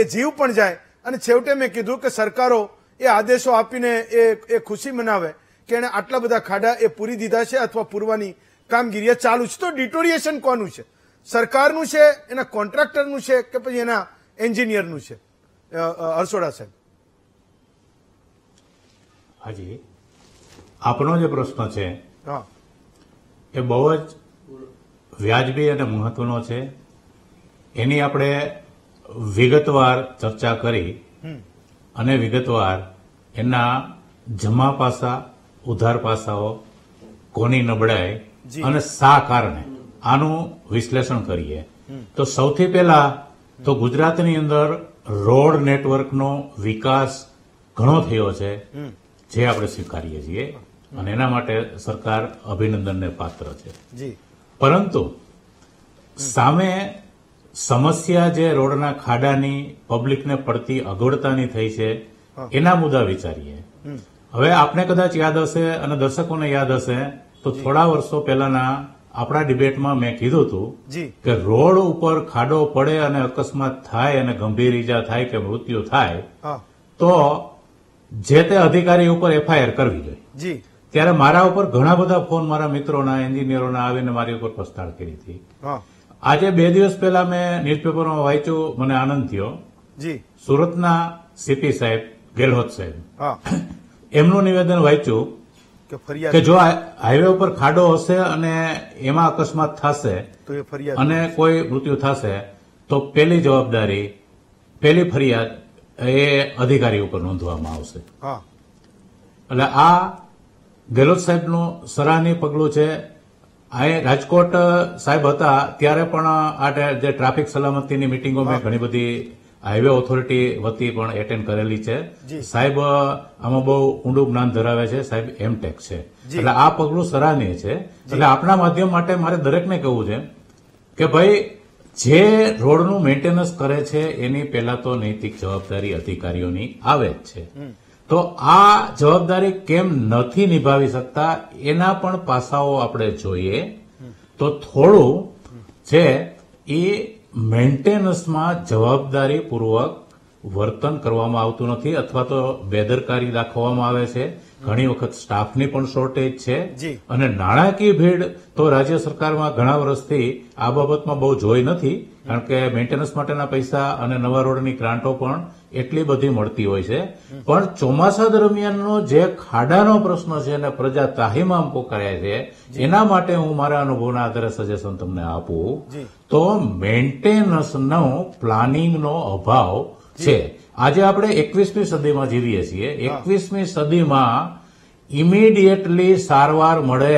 એ જીવ પણ જાય અને છેવટે મેં કીધું કે સરકારો એ આદેશો આપીને એ એ ખુશી મનાવે કે એણે આટલા બધા ખાડા એ પૂરી દીધા છે અથવા પૂરવાની કામગીરી ચાલુ છે તો ડિટોરિએશન કોનું છે સરકારનું છે એના કોન્ટ્રાક્ટરનું છે કે પછી એના એન્જિનિયરનું છે અરસોડા સાહેબ હાજી આપનો જે પ્રશ્ન છે એ બહુ જ વ્યાજબી અને મહત્વનો છે એની આપણે વિગતવાર ચર્ચા કરી અને વિગતવાર એના જમા પાસા ઉધાર પાસાઓ કોની નબળાઈ અને શા કારણે આનું વિશ્લેષણ કરીએ તો સૌથી પહેલા તો ગુજરાતની અંદર રોડ નેટવર્કનો વિકાસ ઘણો થયો છે જે આપણે સ્વીકારીએ છીએ અને એના માટે સરકાર અભિનંદનને પાત્ર છે પરંતુ સામે સમસ્યા જે રોડના ખાડાની પબ્લિકને પડતી અગવડતાની થઈ છે એના મુદ્દા વિચારીએ હવે આપને કદાચ યાદ હશે અને દર્શકોને યાદ હશે તો થોડા વર્ષો પહેલાના આપણા ડિબેટમાં મેં કીધું હતું કે રોડ ઉપર ખાડો પડે અને અકસ્માત થાય અને ગંભીર ઈજા થાય કે મૃત્યુ થાય તો જે તે અધિકારી ઉપર એફઆઈઆર કરવી જોઈએ ત્યારે મારા ઉપર ઘણા બધા ફોન મારા મિત્રોના એન્જિનિયરોના આવીને મારી ઉપર પસ્તાળ કરી હતી આજે બે દિવસ પહેલા મેં ન્યૂઝપેપરમાં વાંચ્યું મને આનંદ થયો સુરતના સીપી સાહેબ ગેલહોત સાહેબ એમનું નિવેદન વાંચ્યું કે જો હાઈવે ઉપર ખાડો હશે અને એમાં અકસ્માત થશે તો એ ફરિયાદ અને કોઈ મૃત્યુ થશે તો પહેલી જવાબદારી પેલી ફરિયાદ એ અધિકારી ઉપર નોંધવામાં આવશે એટલે આ ગેહલોત સાહેબનું સરાહનીય પગલું છે અહીં રાજકોટ સાહેબ હતા ત્યારે પણ આ જે ટ્રાફિક સલામતીની મિટિંગો મેં ઘણી બધી હાઈવે ઓથોરિટી વતી પણ એટેન્ડ કરેલી છે સાહેબ આમાં બહુ ઊંડું જ્ઞાન ધરાવે છે સાહેબ એમટેક છે એટલે આ પગલું સરાહનીય છે એટલે આપણા માધ્યમ માટે મારે દરેકને કહેવું છે કે ભાઈ જે રોડનું મેન્ટેનન્સ કરે છે એની પહેલા તો નૈતિક જવાબદારી અધિકારીઓની આવે જ છે તો આ જવાબદારી કેમ નથી નિભાવી શકતા એના પણ પાસાઓ આપણે જોઈએ તો થોડું છે એ મેન્ટેનન્સમાં જવાબદારીપૂર્વક વર્તન કરવામાં આવતું નથી અથવા તો બેદરકારી દાખવવામાં આવે છે ઘણી વખત સ્ટાફની પણ શોર્ટેજ છે અને નાણાકીય ભીડ તો રાજ્ય સરકારમાં ઘણા વર્ષથી આ બાબતમાં બહુ જોઈ નથી કારણ કે મેન્ટેનન્સ માટેના પૈસા અને નવા રોડની ગ્રાન્ટો પણ એટલી બધી મળતી હોય છે પણ ચોમાસા દરમિયાનનો જે ખાડાનો પ્રશ્ન છે અને પ્રજા તાહીમામ પોકાર્યા છે એના માટે હું મારા અનુભવના આધારે સજેશન તમને આપું તો મેન્ટેનન્સનો પ્લાનિંગનો અભાવ છે આજે આપણે એકવીસમી સદીમાં જીવીએ છીએ એકવીસમી સદીમાં ઇમિડિયેટલી સારવાર મળે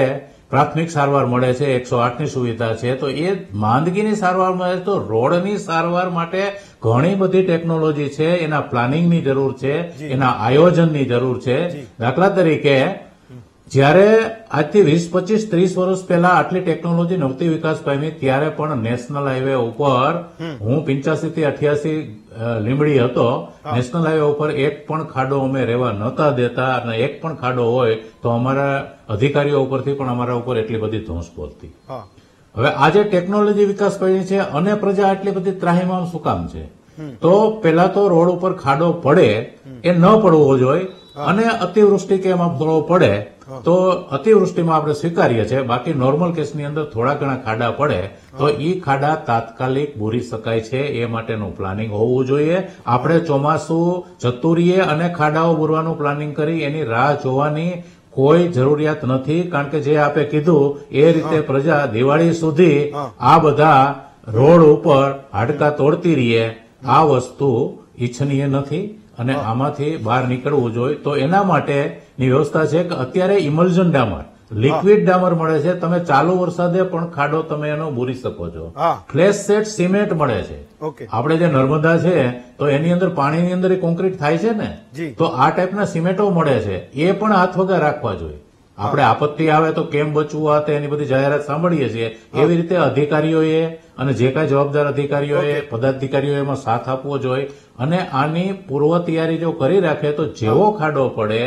પ્રાથમિક સારવાર મળે છે એકસો આઠની સુવિધા છે તો એ માંદગીની સારવાર મળે તો રોડની સારવાર માટે ઘણી બધી ટેકનોલોજી છે એના પ્લાનિંગની જરૂર છે એના આયોજનની જરૂર છે દાખલા તરીકે જ્યારે આજથી વીસ પચીસ ત્રીસ વર્ષ પહેલા આટલી ટેકનોલોજી નહોતી વિકાસ પામી ત્યારે પણ નેશનલ હાઈવે ઉપર હું પંચ્યાસી થી અઠ્યાસી લીમડી હતો નેશનલ હાઈવે ઉપર એક પણ ખાડો અમે રહેવા નહોતા દેતા અને એક પણ ખાડો હોય તો અમારા અધિકારીઓ ઉપરથી પણ અમારા ઉપર એટલી બધી ધોંસ પહોંચતી હવે આજે ટેકનોલોજી વિકાસ પામી છે અને પ્રજા આટલી બધી ત્રાહીમામ શું કામ છે તો પેલા તો રોડ ઉપર ખાડો પડે એ ન પડવો જોઈએ અને અતિવૃષ્ટિ કે એમાં પડે તો અતિવૃષ્ટિમાં આપણે સ્વીકારીએ છીએ બાકી નોર્મલ કેસની અંદર થોડા ઘણા ખાડા પડે તો એ ખાડા તાત્કાલિક બોરી શકાય છે એ માટેનું પ્લાનિંગ હોવું જોઈએ આપણે ચોમાસું ચતુરીએ અને ખાડાઓ બોરવાનું પ્લાનિંગ કરી એની રાહ જોવાની કોઈ જરૂરિયાત નથી કારણ કે જે આપે કીધું એ રીતે પ્રજા દિવાળી સુધી આ બધા રોડ ઉપર હાડકા તોડતી રહીએ આ વસ્તુ ઈચ્છનીય નથી અને આમાંથી બહાર નીકળવું જોઈએ તો એના માટેની વ્યવસ્થા છે કે અત્યારે ઇમલ્ઝન ડામર લિક્વિડ ડામર મળે છે તમે ચાલુ વરસાદે પણ ખાડો તમે એનો બુરી શકો છો ફ્લેશ સેટ સિમેન્ટ મળે છે આપણે જે નર્મદા છે તો એની અંદર પાણીની અંદર કોન્ક્રીટ થાય છે ને તો આ ટાઈપના સિમેન્ટો મળે છે એ પણ હાથ વગર રાખવા જોઈએ આપણે આપત્તિ આવે તો કેમ બચવું આ તે એની બધી જાહેરાત સાંભળીએ છીએ એવી રીતે અધિકારીઓએ અને જે કાંઈ જવાબદાર અધિકારીઓએ પદાધિકારીઓ એમાં સાથ આપવો જોઈએ અને આની પૂર્વ તૈયારી જો કરી રાખે તો જેવો ખાડો પડે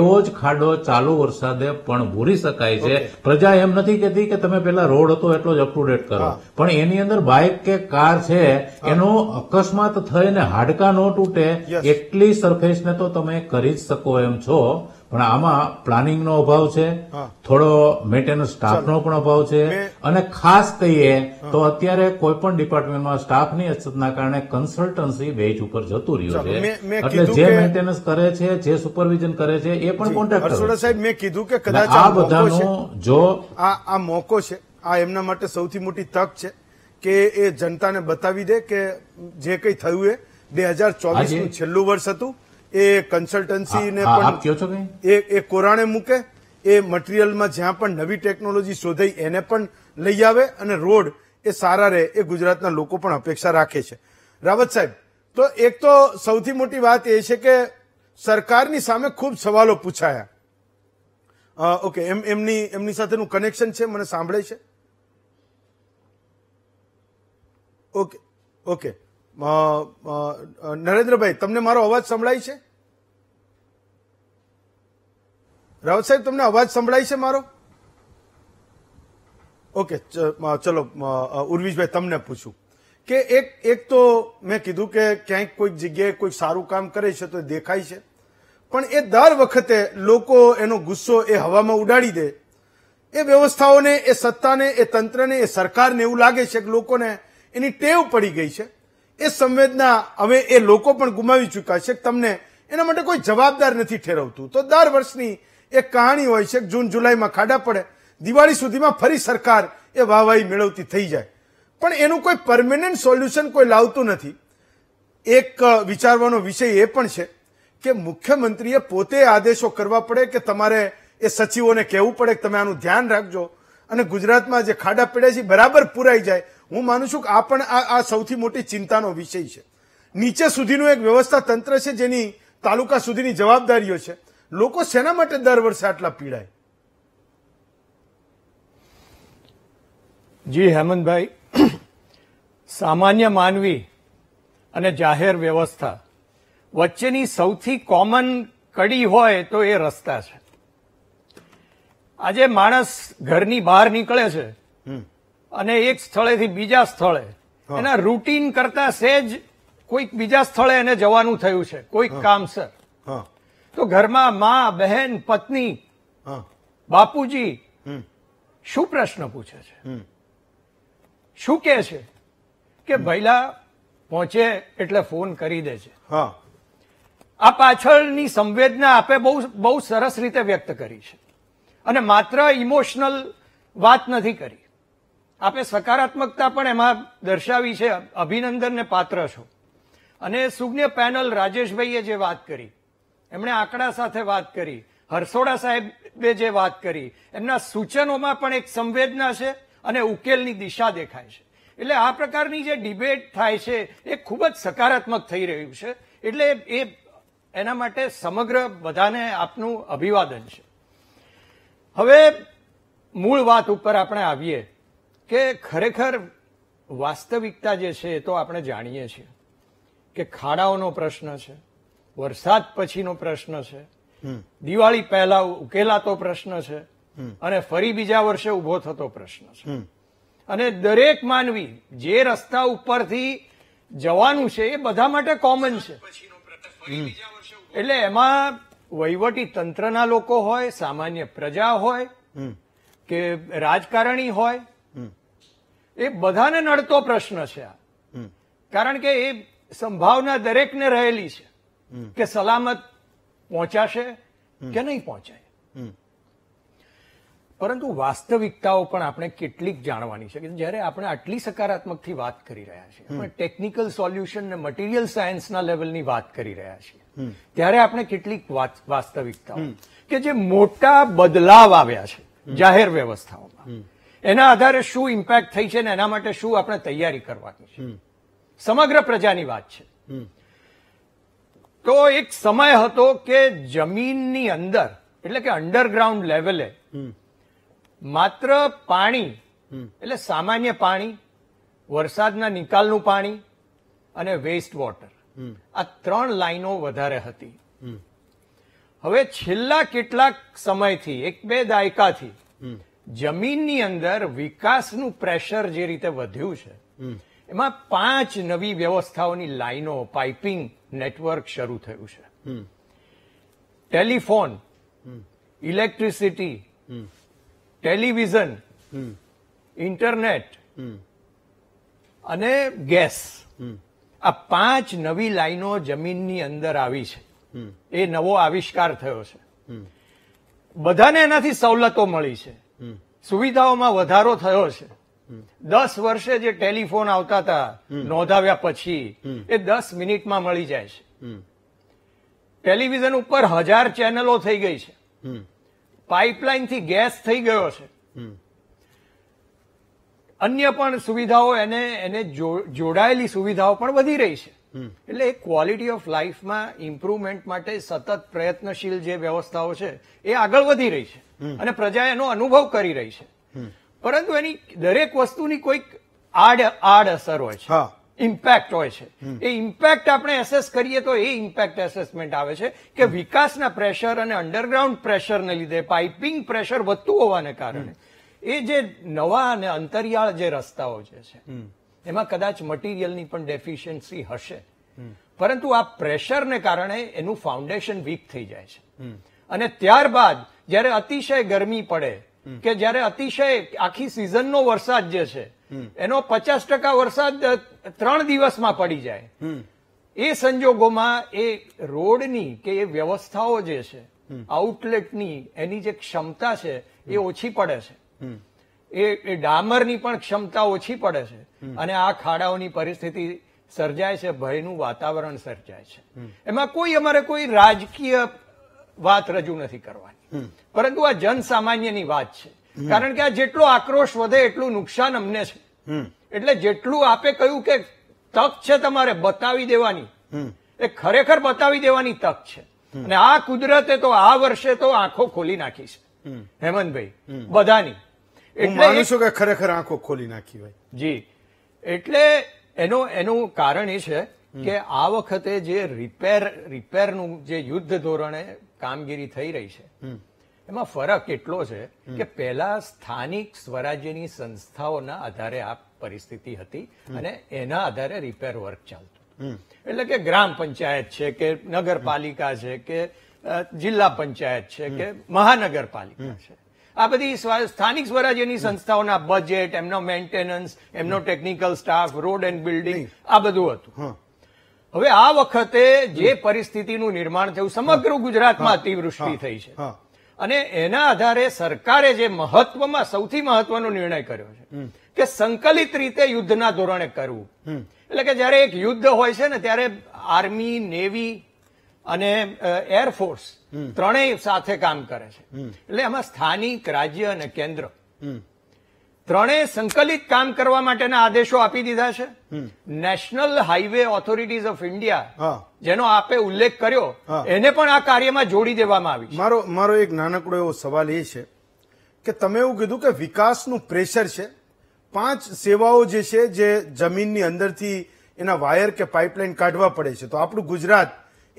એવો જ ખાડો ચાલુ વરસાદે પણ ભૂરી શકાય છે પ્રજા એમ નથી કહેતી કે તમે પેલા રોડ હતો એટલો જ અપટુડેટ કરો પણ એની અંદર બાઇક કે કાર છે એનો અકસ્માત થઈને હાડકા ન તૂટે એટલી સરફેસને તો તમે કરી જ શકો એમ છો પણ આમાં પ્લાનિંગનો અભાવ છે થોડો મેન્ટેનન્સ સ્ટાફનો પણ અભાવ છે અને ખાસ કહીએ તો અત્યારે કોઈ પણ ડિપાર્ટમેન્ટમાં સ્ટાફની અછતના કારણે કન્સલ્ટન્સી બેચ ઉપર જતું રહ્યું છે એટલે જે મેન્ટેનન્સ કરે છે જે સુપરવિઝન કરે છે એ પણ કોન્ટ્રાક્ટર સાહેબ મેં કીધું કે કદાચ આ બધાનું જો આ મોકો છે આ એમના માટે સૌથી મોટી તક છે કે એ જનતાને બતાવી દે કે જે કંઈ થયું એ બે હજાર ચોવીસનું છેલ્લું વર્ષ હતું એ કન્સલ્ટન્સીને પણ એ એ કોરાણે મૂકે એ મટીરિયલમાં જ્યાં પણ નવી ટેકનોલોજી શોધાઈ એને પણ લઈ આવે અને રોડ એ સારા રહે એ ગુજરાતના લોકો પણ અપેક્ષા રાખે છે રાવત સાહેબ તો એક તો સૌથી મોટી વાત એ છે કે સરકારની સામે ખૂબ સવાલો પૂછાયા ઓકે એમ એમની એમની સાથેનું કનેક્શન છે મને સાંભળે છે ઓકે ઓકે નરેન્દ્રભાઈ તમને મારો અવાજ સંભળાય છે રાવત સાહેબ તમને અવાજ સંભળાય છે મારો ઓકે ચલો ઉર્વીશભાઈ તમને પૂછું કે એક એક તો મેં કીધું કે ક્યાંક કોઈક જગ્યાએ કોઈક સારું કામ કરે છે તો દેખાય છે પણ એ દર વખતે લોકો એનો ગુસ્સો એ હવામાં ઉડાડી દે એ વ્યવસ્થાઓને એ સત્તાને એ તંત્રને એ સરકારને એવું લાગે છે કે લોકોને એની ટેવ પડી ગઈ છે એ સંવેદના હવે એ લોકો પણ ગુમાવી ચૂક્યા છે તમને એના માટે કોઈ જવાબદાર નથી ઠેરવતું તો દર વર્ષની એક કહાણી હોય છે જૂન જુલાઈમાં ખાડા પડે દિવાળી સુધીમાં ફરી સરકાર એ વાહવાહી મેળવતી થઈ જાય પણ એનું કોઈ પરમેનન્ટ સોલ્યુશન કોઈ લાવતું નથી એક વિચારવાનો વિષય એ પણ છે કે મુખ્યમંત્રીએ પોતે આદેશો કરવા પડે કે તમારે એ સચિવોને કહેવું પડે કે તમે આનું ધ્યાન રાખજો અને ગુજરાતમાં જે ખાડા પડ્યા છે બરાબર પુરાઈ જાય હું માનું છું કે આ પણ આ સૌથી મોટી ચિંતાનો વિષય છે નીચે સુધીનું એક વ્યવસ્થા તંત્ર છે જેની તાલુકા સુધીની જવાબદારીઓ છે લોકો શેના માટે દર વર્ષે આટલા પીડાય જી હેમંતભાઈ સામાન્ય માનવી અને જાહેર વ્યવસ્થા વચ્ચેની સૌથી કોમન કડી હોય તો એ રસ્તા છે આજે માણસ ઘરની બહાર નીકળે છે અને એક સ્થળેથી બીજા સ્થળે એના રૂટીન કરતા સેજ કોઈક બીજા સ્થળે એને જવાનું થયું છે કોઈક કામસર તો ઘરમાં મા બહેન પત્ની બાપુજી શું પ્રશ્ન પૂછે છે શું કે છે કે ભૈલા પહોંચે એટલે ફોન કરી દે છે આ પાછળની સંવેદના આપે બહુ બહુ સરસ રીતે વ્યક્ત કરી છે અને માત્ર ઇમોશનલ વાત નથી કરી આપે સકારાત્મકતા પણ એમાં દર્શાવી છે અભિનંદનને પાત્ર છો અને સુજ્ઞ પેનલ રાજેશભાઈએ જે વાત કરી એમણે આંકડા સાથે વાત કરી હરસોડા સાહેબે જે વાત કરી એમના સૂચનોમાં પણ એક સંવેદના છે અને ઉકેલની દિશા દેખાય છે એટલે આ પ્રકારની જે ડિબેટ થાય છે એ ખૂબ જ સકારાત્મક થઈ રહ્યું છે એટલે એ એના માટે સમગ્ર બધાને આપનું અભિવાદન છે હવે મૂળ વાત ઉપર આપણે આવીએ કે ખરેખર વાસ્તવિકતા જે છે એ તો આપણે જાણીએ છીએ કે ખાડાઓનો પ્રશ્ન છે વરસાદ પછીનો પ્રશ્ન છે દિવાળી પહેલા ઉકેલાતો પ્રશ્ન છે અને ફરી બીજા વર્ષે ઉભો થતો પ્રશ્ન છે અને દરેક માનવી જે રસ્તા ઉપરથી જવાનું છે એ બધા માટે કોમન છે એટલે એમાં વહીવટી તંત્રના લોકો હોય સામાન્ય પ્રજા હોય કે રાજકારણી હોય એ બધાને નડતો પ્રશ્ન છે આ કારણ કે એ સંભાવના દરેકને રહેલી છે કે સલામત પહોંચાશે કે નહીં પહોંચાય પરંતુ વાસ્તવિકતાઓ પણ આપણે કેટલીક જાણવાની છે કે જ્યારે આપણે આટલી સકારાત્મકથી વાત કરી રહ્યા છીએ આપણે ટેકનિકલ સોલ્યુશન ને મટીરિયલ સાયન્સના લેવલની વાત કરી રહ્યા છીએ ત્યારે આપણે કેટલીક વાસ્તવિકતાઓ કે જે મોટા બદલાવ આવ્યા છે જાહેર વ્યવસ્થાઓમાં એના આધારે શું ઇમ્પેક્ટ થઈ છે ને એના માટે શું આપણે તૈયારી કરવાની છે સમગ્ર પ્રજાની વાત છે તો એક સમય હતો કે જમીનની અંદર એટલે કે અંડરગ્રાઉન્ડ લેવલે માત્ર પાણી એટલે સામાન્ય પાણી વરસાદના નિકાલનું પાણી અને વેસ્ટ વોટર આ ત્રણ લાઈનો વધારે હતી હવે છેલ્લા કેટલાક સમયથી એક બે દાયકાથી જમીનની અંદર વિકાસનું પ્રેશર જે રીતે વધ્યું છે એમાં પાંચ નવી વ્યવસ્થાઓની લાઈનો પાઇપિંગ નેટવર્ક શરૂ થયું છે ટેલિફોન ઇલેક્ટ્રિસિટી ટેલિવિઝન ઇન્ટરનેટ અને ગેસ આ પાંચ નવી લાઈનો જમીનની અંદર આવી છે એ નવો આવિષ્કાર થયો છે બધાને એનાથી સવલતો મળી છે સુવિધાઓમાં વધારો થયો છે દસ વર્ષે જે ટેલિફોન આવતા હતા નોંધાવ્યા પછી એ દસ મિનિટમાં મળી જાય છે ટેલિવિઝન ઉપર હજાર ચેનલો થઈ ગઈ છે પાઇપલાઇનથી ગેસ થઈ ગયો છે અન્ય પણ સુવિધાઓ એને એને જોડાયેલી સુવિધાઓ પણ વધી રહી છે એટલે ક્વોલિટી ઓફ લાઈફમાં ઇમ્પ્રુવમેન્ટ માટે સતત પ્રયત્નશીલ જે વ્યવસ્થાઓ છે એ આગળ વધી રહી છે અને પ્રજા એનો અનુભવ કરી રહી છે પરંતુ એની દરેક વસ્તુની કોઈક આડ આડ અસર હોય છે ઇમ્પેક્ટ હોય છે એ ઇમ્પેક્ટ આપણે એસેસ કરીએ તો એ ઇમ્પેક્ટ એસેસમેન્ટ આવે છે કે વિકાસના પ્રેશર અને અંડરગ્રાઉન્ડ પ્રેશરને લીધે પાઇપિંગ પ્રેશર વધતું હોવાને કારણે એ જે નવા અને અંતરિયાળ જે રસ્તાઓ જે છે એમાં કદાચ મટીરિયલની પણ ડેફિશિયન્સી હશે પરંતુ આ પ્રેશરને કારણે એનું ફાઉન્ડેશન વીક થઈ જાય છે અને ત્યારબાદ જ્યારે અતિશય ગરમી પડે કે જ્યારે અતિશય આખી સિઝનનો વરસાદ જે છે એનો પચાસ ટકા વરસાદ ત્રણ દિવસમાં પડી જાય એ સંજોગોમાં એ રોડની કે એ વ્યવસ્થાઓ જે છે આઉટલેટની એની જે ક્ષમતા છે એ ઓછી પડે છે એ એ ડામરની પણ ક્ષમતા ઓછી પડે છે અને આ ખાડાઓની પરિસ્થિતિ સર્જાય છે ભયનું વાતાવરણ સર્જાય છે એમાં કોઈ અમારે કોઈ રાજકીય વાત રજૂ નથી કરવાની પરંતુ આ જનસામાન્યની વાત છે કારણ કે આ જેટલો આક્રોશ વધે એટલું નુકસાન અમને છે એટલે જેટલું આપે કહ્યું કે તક છે તમારે બતાવી દેવાની એ ખરેખર બતાવી દેવાની તક છે અને આ કુદરતે તો આ વર્ષે તો આંખો ખોલી નાખી છે હેમંતભાઈ બધાની એટલે શું કે ખરેખર આંખો ખોલી નાખી હોય જી એટલે એનો એનું કારણ એ છે કે આ વખતે જે રિપેર રિપેરનું જે યુદ્ધ ધોરણે કામગીરી થઈ રહી છે એમાં ફરક એટલો છે કે પહેલા સ્થાનિક સ્વરાજ્યની સંસ્થાઓના આધારે આ પરિસ્થિતિ હતી અને એના આધારે રિપેર વર્ક ચાલતું એટલે કે ગ્રામ પંચાયત છે કે નગરપાલિકા છે કે જિલ્લા પંચાયત છે કે મહાનગરપાલિકા છે આ બધી સ્થાનિક સ્વરાજ્યની સંસ્થાઓના બજેટ એમનો મેન્ટેનન્સ એમનો technical staff road and building આ બધું હતું હવે આ વખતે જે પરિસ્થિતિનું નિર્માણ થયું સમગ્ર ગુજરાતમાં અતિવૃષ્ટિ થઈ છે અને એના આધારે સરકારે જે મહત્વમાં સૌથી મહત્વનો નિર્ણય કર્યો છે કે સંકલિત રીતે યુદ્ધના ધોરણે કરવું એટલે કે જયારે એક યુદ્ધ હોય છે ને ત્યારે આર્મી નેવી અને એરફોર્સ ત્રણેય સાથે કામ કરે છે એટલે એમાં સ્થાનિક રાજ્ય અને કેન્દ્ર ત્રણેય સંકલિત કામ કરવા માટેના આદેશો આપી દીધા છે National Highway Authorities of India જેનો આપે ઉલ્લેખ કર્યો એને પણ આ કાર્યમાં જોડી દેવામાં આવી મારો મારો એક નાનકડો એવો સવાલ એ છે કે તમે એવું કીધું કે વિકાસનું પ્રેશર છે પાંચ સેવાઓ જે છે જે જમીનની અંદરથી એના વાયર કે પાઇપલાઇન કાઢવા પડે છે તો આપણું ગુજરાત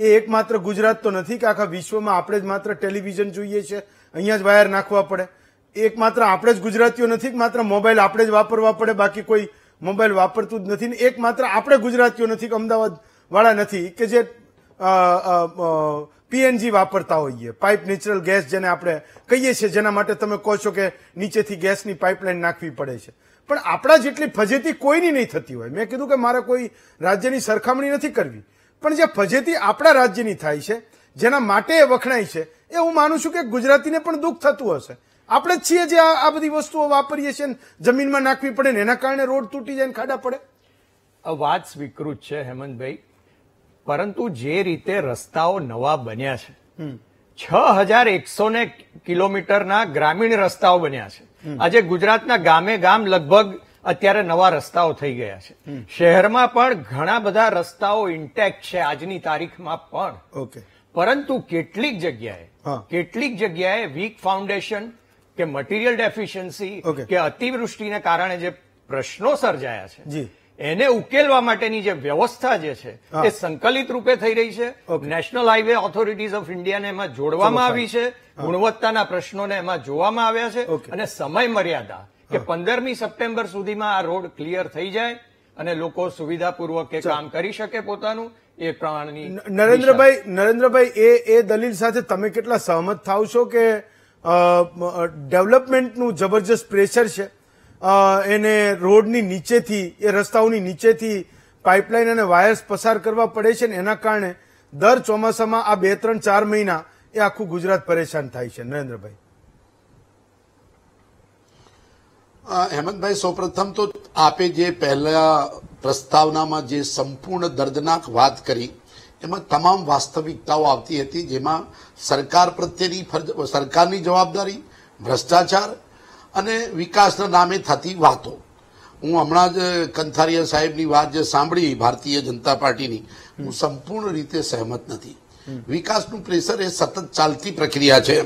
એ એકમાત્ર ગુજરાત તો નથી કે આખા વિશ્વમાં આપણે જ માત્ર ટેલિવિઝન જોઈએ છે અહીંયા જ વાયર નાખવા પડે એક માત્ર આપણે જ ગુજરાતીઓ નથી માત્ર મોબાઈલ આપણે જ વાપરવા પડે બાકી કોઈ મોબાઈલ વાપરતું જ નથી ને એક માત્ર આપણે ગુજરાતીઓ નથી કે અમદાવાદ વાળા નથી કે જે પીએનજી વાપરતા હોઈએ પાઇપ નેચરલ ગેસ જેને આપણે કહીએ છીએ જેના માટે તમે કહો છો કે નીચેથી ગેસની પાઇપલાઇન નાખવી પડે છે પણ આપણા જેટલી ફજેતી કોઈની નહીં થતી હોય મેં કીધું કે મારે કોઈ રાજ્યની સરખામણી નથી કરવી પણ જે ફજેતી આપણા રાજ્યની થાય છે જેના માટે એ વખણાય છે એ હું માનું છું કે ગુજરાતીને પણ દુઃખ થતું હશે આપણે જ છીએ જે આ બધી વસ્તુઓ વાપરીએ છીએ જમીનમાં નાખવી પડે ને એના કારણે રોડ તૂટી જાય ખાડા પડે વાત સ્વીકૃત છે હેમંતભાઈ પરંતુ જે રીતે રસ્તાઓ નવા બન્યા છે છ હજાર એકસો ને કિલોમીટરના ગ્રામીણ રસ્તાઓ બન્યા છે આજે ગુજરાતના ગામે ગામ લગભગ અત્યારે નવા રસ્તાઓ થઈ ગયા છે શહેરમાં પણ ઘણા બધા રસ્તાઓ ઇન્ટેક્ટ છે આજની તારીખમાં પણ ઓકે પરંતુ કેટલીક જગ્યાએ કેટલીક જગ્યાએ વીક ફાઉન્ડેશન કે મટીરિયલ ડેફિશિયન્સી કે અતિવૃષ્ટિને કારણે જે પ્રશ્નો સર્જાયા છે એને ઉકેલવા માટેની જે વ્યવસ્થા જે છે એ સંકલિત રૂપે થઈ રહી છે નેશનલ હાઈવે ઓથોરિટીઝ ઓફ ઇન્ડિયાને એમાં જોડવામાં આવી છે ગુણવત્તાના પ્રશ્નોને એમાં જોવામાં આવ્યા છે અને સમય મર્યાદા કે પંદરમી સપ્ટેમ્બર સુધીમાં આ રોડ ક્લિયર થઈ જાય અને લોકો સુવિધાપૂર્વક એ કામ કરી શકે પોતાનું એ પ્રમાણની નરેન્દ્રભાઈ નરેન્દ્રભાઈ એ એ દલીલ સાથે તમે કેટલા સહમત થાવ છો કે ડેવલપમેન્ટનું જબરજસ્ત પ્રેશર છે એને રોડની નીચેથી એ રસ્તાઓની નીચેથી પાઇપલાઇન અને વાયર્સ પસાર કરવા પડે છે ને એના કારણે દર ચોમાસામાં આ બે ત્રણ ચાર મહિના એ આખું ગુજરાત પરેશાન થાય છે નરેન્દ્રભાઈ હેમંતભાઈ સૌપ્રથમ તો આપે જે પહેલા પ્રસ્તાવનામાં જે સંપૂર્ણ દર્દનાક વાત કરી એમાં તમામ વાસ્તવિકતાઓ આવતી હતી જેમાં સરકાર પ્રત્યેની ફરજ સરકારની જવાબદારી ભ્રષ્ટાચાર અને વિકાસના નામે થતી વાતો હું હમણાં જ કંથારિયા સાહેબની વાત જે સાંભળી ભારતીય જનતા પાર્ટીની હું સંપૂર્ણ રીતે સહેમત નથી વિકાસનું પ્રેશર એ સતત ચાલતી પ્રક્રિયા છે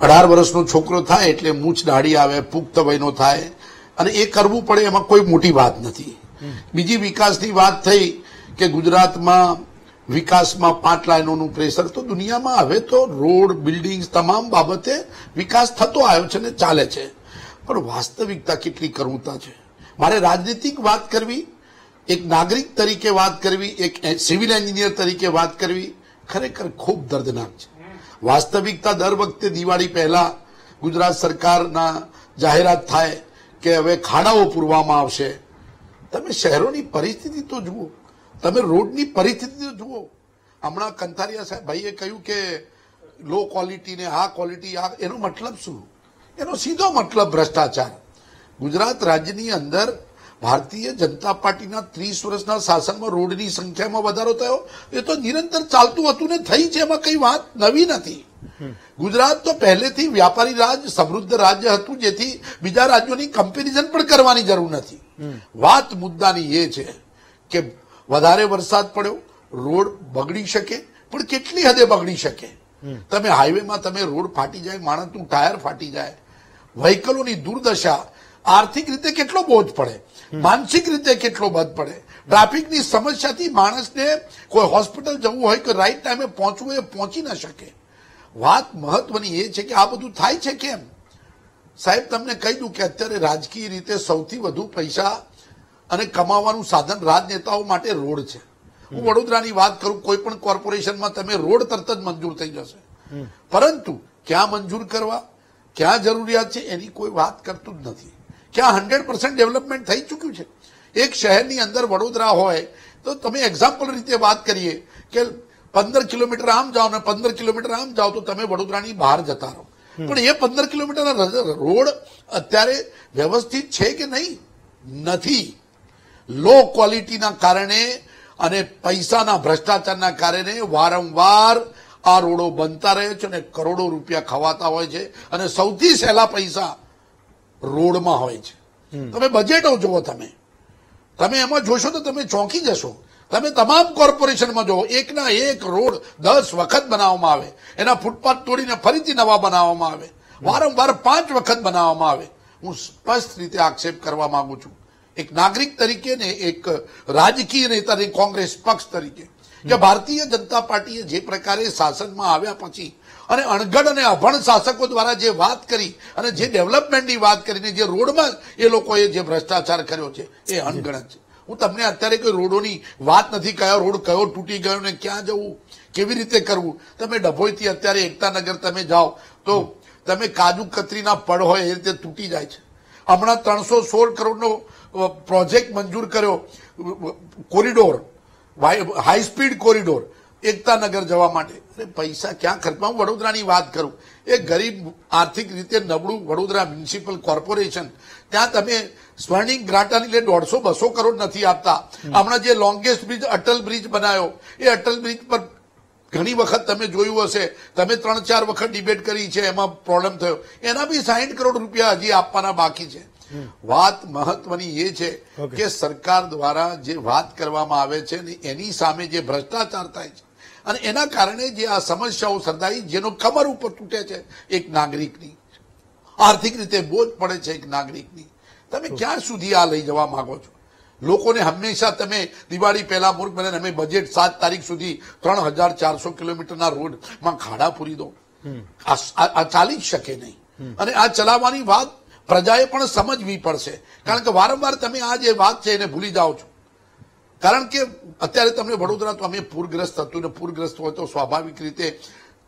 અઢાર વર્ષનો છોકરો થાય એટલે મૂછ દાઢી આવે પુખ્ત વયનો થાય અને એ કરવું પડે એમાં કોઈ મોટી વાત નથી બીજી વિકાસની વાત થઈ કે ગુજરાતમાં વિકાસમાં પાંચ લાઇનોનું પ્રેશર તો દુનિયામાં હવે તો રોડ બિલ્ડિંગ્સ તમામ બાબતે વિકાસ થતો આવ્યો છે ને ચાલે છે પણ વાસ્તવિકતા કેટલી કરુણતા છે મારે રાજનીતિક વાત કરવી એક નાગરિક તરીકે વાત કરવી એક સિવિલ એન્જિનિયર તરીકે વાત કરવી ખરેખર ખૂબ દર્દનાક છે વાસ્તવિકતા દર વખતે દિવાળી પહેલા ગુજરાત સરકારના જાહેરાત થાય કે હવે ખાડાઓ પૂરવામાં આવશે તમે શહેરોની પરિસ્થિતિ તો જુઓ તમે રોડની પરિસ્થિતિ જુઓ હમણાં કંથારિયા સાહેબ ભાઈએ કહ્યું કે લો ક્વોલિટી ને આ ક્વોલિટી આ એનો મતલબ શું એનો સીધો મતલબ ભ્રષ્ટાચાર ગુજરાત રાજ્યની અંદર ભારતીય જનતા પાર્ટીના ત્રીસ વર્ષના શાસનમાં રોડની સંખ્યામાં વધારો થયો એ તો નિરંતર ચાલતું હતું ને થઈ છે એમાં કઈ વાત નવી નથી ગુજરાત તો પહેલેથી વ્યાપારી રાજ સમૃદ્ધ રાજ્ય હતું જેથી બીજા રાજ્યોની કમ્પેરિઝન પણ કરવાની જરૂર નથી વાત મુદ્દાની એ છે કે વધારે વરસાદ પડ્યો રોડ બગડી શકે પણ કેટલી હદે બગડી શકે તમે હાઈવેમાં તમે રોડ ફાટી જાય માણસનું ટાયર ફાટી જાય વ્હીકલોની દુર્દશા આર્થિક રીતે કેટલો બોધ પડે માનસિક રીતે કેટલો બોધ પડે ટ્રાફિકની સમસ્યાથી માણસને કોઈ હોસ્પિટલ જવું હોય કે રાઈટ ટાઈમે પહોંચવું એ પહોંચી ન શકે વાત મહત્વની એ છે કે આ બધું થાય છે કેમ સાહેબ તમને કહી દઉં કે અત્યારે રાજકીય રીતે સૌથી વધુ પૈસા અને કમાવાનું સાધન રાજનેતાઓ માટે રોડ છે હું વડોદરાની વાત કરું કોઈ પણ કોર્પોરેશનમાં તમે રોડ તરત જ મંજૂર થઈ જશે પરંતુ ક્યાં મંજૂર કરવા ક્યાં જરૂરિયાત છે એની કોઈ વાત કરતું જ નથી ક્યાં હંડ્રેડ ડેવલપમેન્ટ થઈ ચૂક્યું છે એક શહેરની અંદર વડોદરા હોય તો તમે એક્ઝામ્પલ રીતે વાત કરીએ કે પંદર કિલોમીટર આમ જાઓ ને પંદર કિલોમીટર આમ જાઓ તો તમે વડોદરાની બહાર જતા રહો પણ એ પંદર કિલોમીટરના રોડ અત્યારે વ્યવસ્થિત છે કે નહીં નથી લો ક્વોલિટીના કારણે અને પૈસાના ભ્રષ્ટાચારના કારણે વારંવાર આ રોડો બનતા રહે છે અને કરોડો રૂપિયા ખવાતા હોય છે અને સૌથી સહેલા પૈસા રોડમાં હોય છે તમે બજેટો જુઓ તમે તમે એમાં જોશો તો તમે ચોંકી જશો તમે તમામ કોર્પોરેશનમાં જુઓ એકના એક રોડ દસ વખત બનાવવામાં આવે એના ફૂટપાથ તોડીને ફરીથી નવા બનાવવામાં આવે વારંવાર પાંચ વખત બનાવવામાં આવે હું સ્પષ્ટ રીતે આક્ષેપ કરવા માંગુ છું એક નાગરિક તરીકે ને એક રાજકીય નેતા કોંગ્રેસ પક્ષ તરીકે કે ભારતીય જનતા પાર્ટીએ જે પ્રકારે શાસનમાં આવ્યા પછી અને અણગઢ અને અભણ શાસકો દ્વારા જે વાત કરી અને જે ડેવલપમેન્ટની વાત કરીને જે રોડમાં એ લોકોએ જે ભ્રષ્ટાચાર કર્યો છે એ અણગણત છે હું તમને અત્યારે કોઈ રોડોની વાત નથી કયો રોડ કયો તૂટી ગયો ને ક્યાં જવું કેવી રીતે કરવું તમે ડભોઈથી અત્યારે એકતાનગર તમે જાઓ તો તમે કાજુ કતરીના પડ હોય એ રીતે તૂટી જાય છે હમણાં ત્રણસો સોળ કરોડનો પ્રોજેક્ટ મંજૂર કર્યો corridor high speed corridor Ektanagar જવા માટે પૈસા ક્યાં ખર્ચવા હું વડોદરાની વાત કરું એ ગરીબ આર્થિક રીતે નબળું વડોદરા મ્યુનિસિપલ કોર્પોરેશન ત્યાં તમે સ્વર્ણિંગ ગ્રાંટાની લે દોઢસો બસો કરોડ નથી આપતા હમણાં જે લોંગેસ્ટ બ્રિજ અટલ બ્રિજ બનાવ્યો એ અટલ બ્રિજ પર ઘણી વખત તમે જોયું હશે તમે ત્રણ ચાર વખત ડિબેટ કરી છે એમાં પ્રોબ્લેમ થયો એના બી સાહીઠ કરોડ રૂપિયા હજી આપવાના બાકી છે વાત મહત્વની એ છે કે સરકાર દ્વારા જે વાત કરવામાં આવે છે એની સામે જે ભ્રષ્ટાચાર થાય છે અને એના કારણે જે આ સમસ્યાઓ સર્જાઈ જેનો કમર ઉપર તૂટે છે એક નાગરિકની આર્થિક રીતે બોજ પડે છે એક નાગરિકની તમે ક્યાં સુધી આ લઈ જવા માંગો છો લોકોને હંમેશા તમે દિવાળી પહેલા મૂર્ખ બને અમે બજેટ સાત તારીખ સુધી ત્રણ હજાર ચારસો કિલોમીટરના રોડમાં ખાડા પૂરી દો આ ચાલી જ શકે નહીં અને આ ચલાવવાની વાત પ્રજાએ પણ સમજવી પડશે કારણ કે વારંવાર તમે આ જે વાત છે એને ભૂલી જાઓ છો કારણ કે અત્યારે તમને વડોદરા તો અમે પૂરગ્રસ્ત હતું ને પૂરગ્રસ્ત હોય તો સ્વાભાવિક રીતે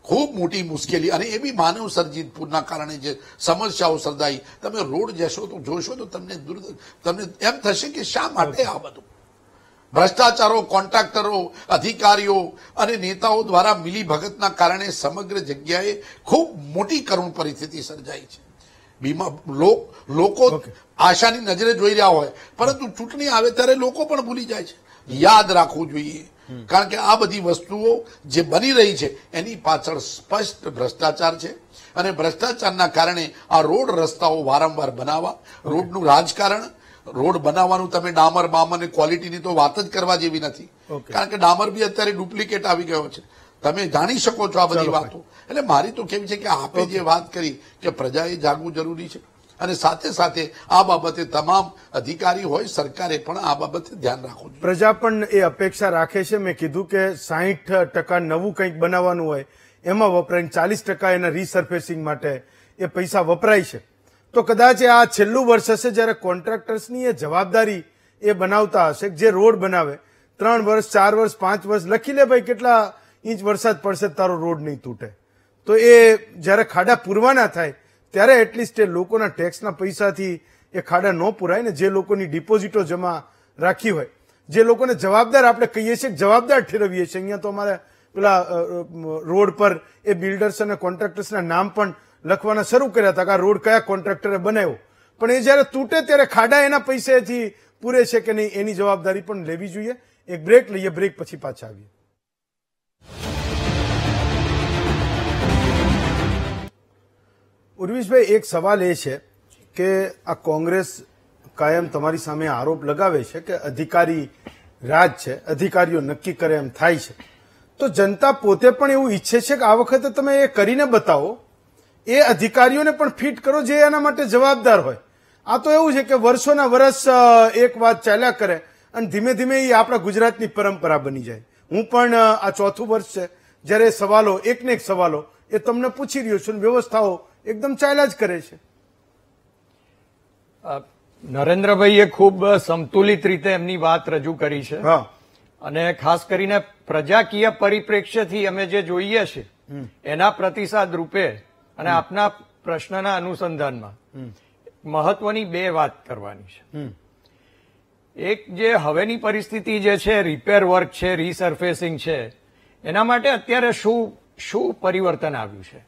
ખૂબ મોટી મુશ્કેલી અને એવી માનવ સર્જિત પૂરના કારણે જે સમસ્યાઓ સર્જાઈ તમે રોડ જશો તો જોશો તો તમને તમને એમ થશે કે શા માટે આ બધું ભ્રષ્ટાચારો કોન્ટ્રાક્ટરો અધિકારીઓ અને નેતાઓ દ્વારા મિલીભગતના કારણે સમગ્ર જગ્યાએ ખૂબ મોટી કરુણ પરિસ્થિતિ સર્જાઈ છે બીમા લોકો આશાની નજરે જોઈ રહ્યા હોય પરંતુ ચૂંટણી આવે ત્યારે લોકો પણ ભૂલી જાય છે યાદ રાખવું જોઈએ કારણ કે આ બધી વસ્તુઓ જે બની રહી છે એની પાછળ સ્પષ્ટ ભ્રષ્ટાચાર છે અને ભ્રષ્ટાચારના કારણે આ રોડ રસ્તાઓ વારંવાર બનાવવા રોડનું રાજકારણ રોડ બનાવવાનું તમે ડામર બામર ક્વોલિટીની તો વાત જ કરવા જેવી નથી કારણ કે ડામર બી અત્યારે ડુપ્લિકેટ આવી ગયો છે તમે જાણી શકો છો આ બધી વાતો એટલે મારી તો કેવી છે કે આપે જે વાત કરી કે પ્રજાએ જાગવું જરૂરી છે અને સાથે સાથે આ બાબતે તમામ અધિકારી હોય સરકારે પણ આ બાબતે ધ્યાન રાખવું જોઈએ પ્રજા પણ એ અપેક્ષા રાખે છે મેં કીધું કે સાહીઠ ટકા નવું કંઈક બનાવવાનું હોય એમાં વપરાય ચાલીસ ટકા એના રીસર્ફેસિંગ માટે એ પૈસા વપરાય છે તો કદાચ આ છેલ્લું વર્ષ હશે જ્યારે કોન્ટ્રાક્ટર્સની એ જવાબદારી એ બનાવતા હશે જે રોડ બનાવે ત્રણ વર્ષ ચાર વર્ષ પાંચ વર્ષ લખી લે ભાઈ કેટલા ઇંચ વરસાદ પડશે તારો રોડ નહીં તૂટે તો એ જ્યારે ખાડા પૂરવાના થાય ત્યારે એટલીસ્ટ એ લોકોના ટેક્સના પૈસાથી એ ખાડા ન પૂરાય ને જે લોકોની ડિપોઝિટો જમા રાખી હોય જે લોકોને જવાબદાર આપણે કહીએ છીએ જવાબદાર ઠેરવીએ છીએ અહીંયા તો અમારે પેલા રોડ પર એ બિલ્ડર્સ અને કોન્ટ્રાક્ટર્સના નામ પણ લખવાના શરૂ કર્યા હતા કે આ રોડ કયા કોન્ટ્રાક્ટરે બનાવ્યો પણ એ જ્યારે તૂટે ત્યારે ખાડા એના પૈસેથી પૂરે છે કે નહીં એની જવાબદારી પણ લેવી જોઈએ એક બ્રેક લઈએ બ્રેક પછી પાછા આવીએ ઉર્વિશભાઈ એક સવાલ એ છે કે આ કોંગ્રેસ કાયમ તમારી સામે આરોપ લગાવે છે કે અધિકારી રાજ છે અધિકારીઓ નક્કી કરે એમ થાય છે તો જનતા પોતે પણ એવું ઈચ્છે છે કે આ વખતે તમે એ કરીને બતાવો એ અધિકારીઓને પણ ફિટ કરો જે એના માટે જવાબદાર હોય આ તો એવું છે કે વર્ષોના વર્ષ એક વાત ચાલ્યા કરે અને ધીમે ધીમે એ આપણા ગુજરાતની પરંપરા બની જાય હું પણ આ ચોથું વર્ષ છે જ્યારે સવાલો એકને એક સવાલો એ તમને પૂછી રહ્યો છું વ્યવસ્થાઓ એકદમ ચાલ્યા જ કરે છે નરેન્દ્રભાઈએ ખૂબ સંતુલિત રીતે એમની વાત રજૂ કરી છે અને ખાસ કરીને પ્રજાકીય પરિપ્રેક્ષ્યથી અમે જે જોઈએ છે એના પ્રતિસાદ રૂપે અને આપના પ્રશ્નના અનુસંધાનમાં મહત્વની બે વાત કરવાની છે એક જે હવેની પરિસ્થિતિ જે છે રિપેર વર્ક છે રીસર્ફેસિંગ છે એના માટે અત્યારે શું શું પરિવર્તન આવ્યું છે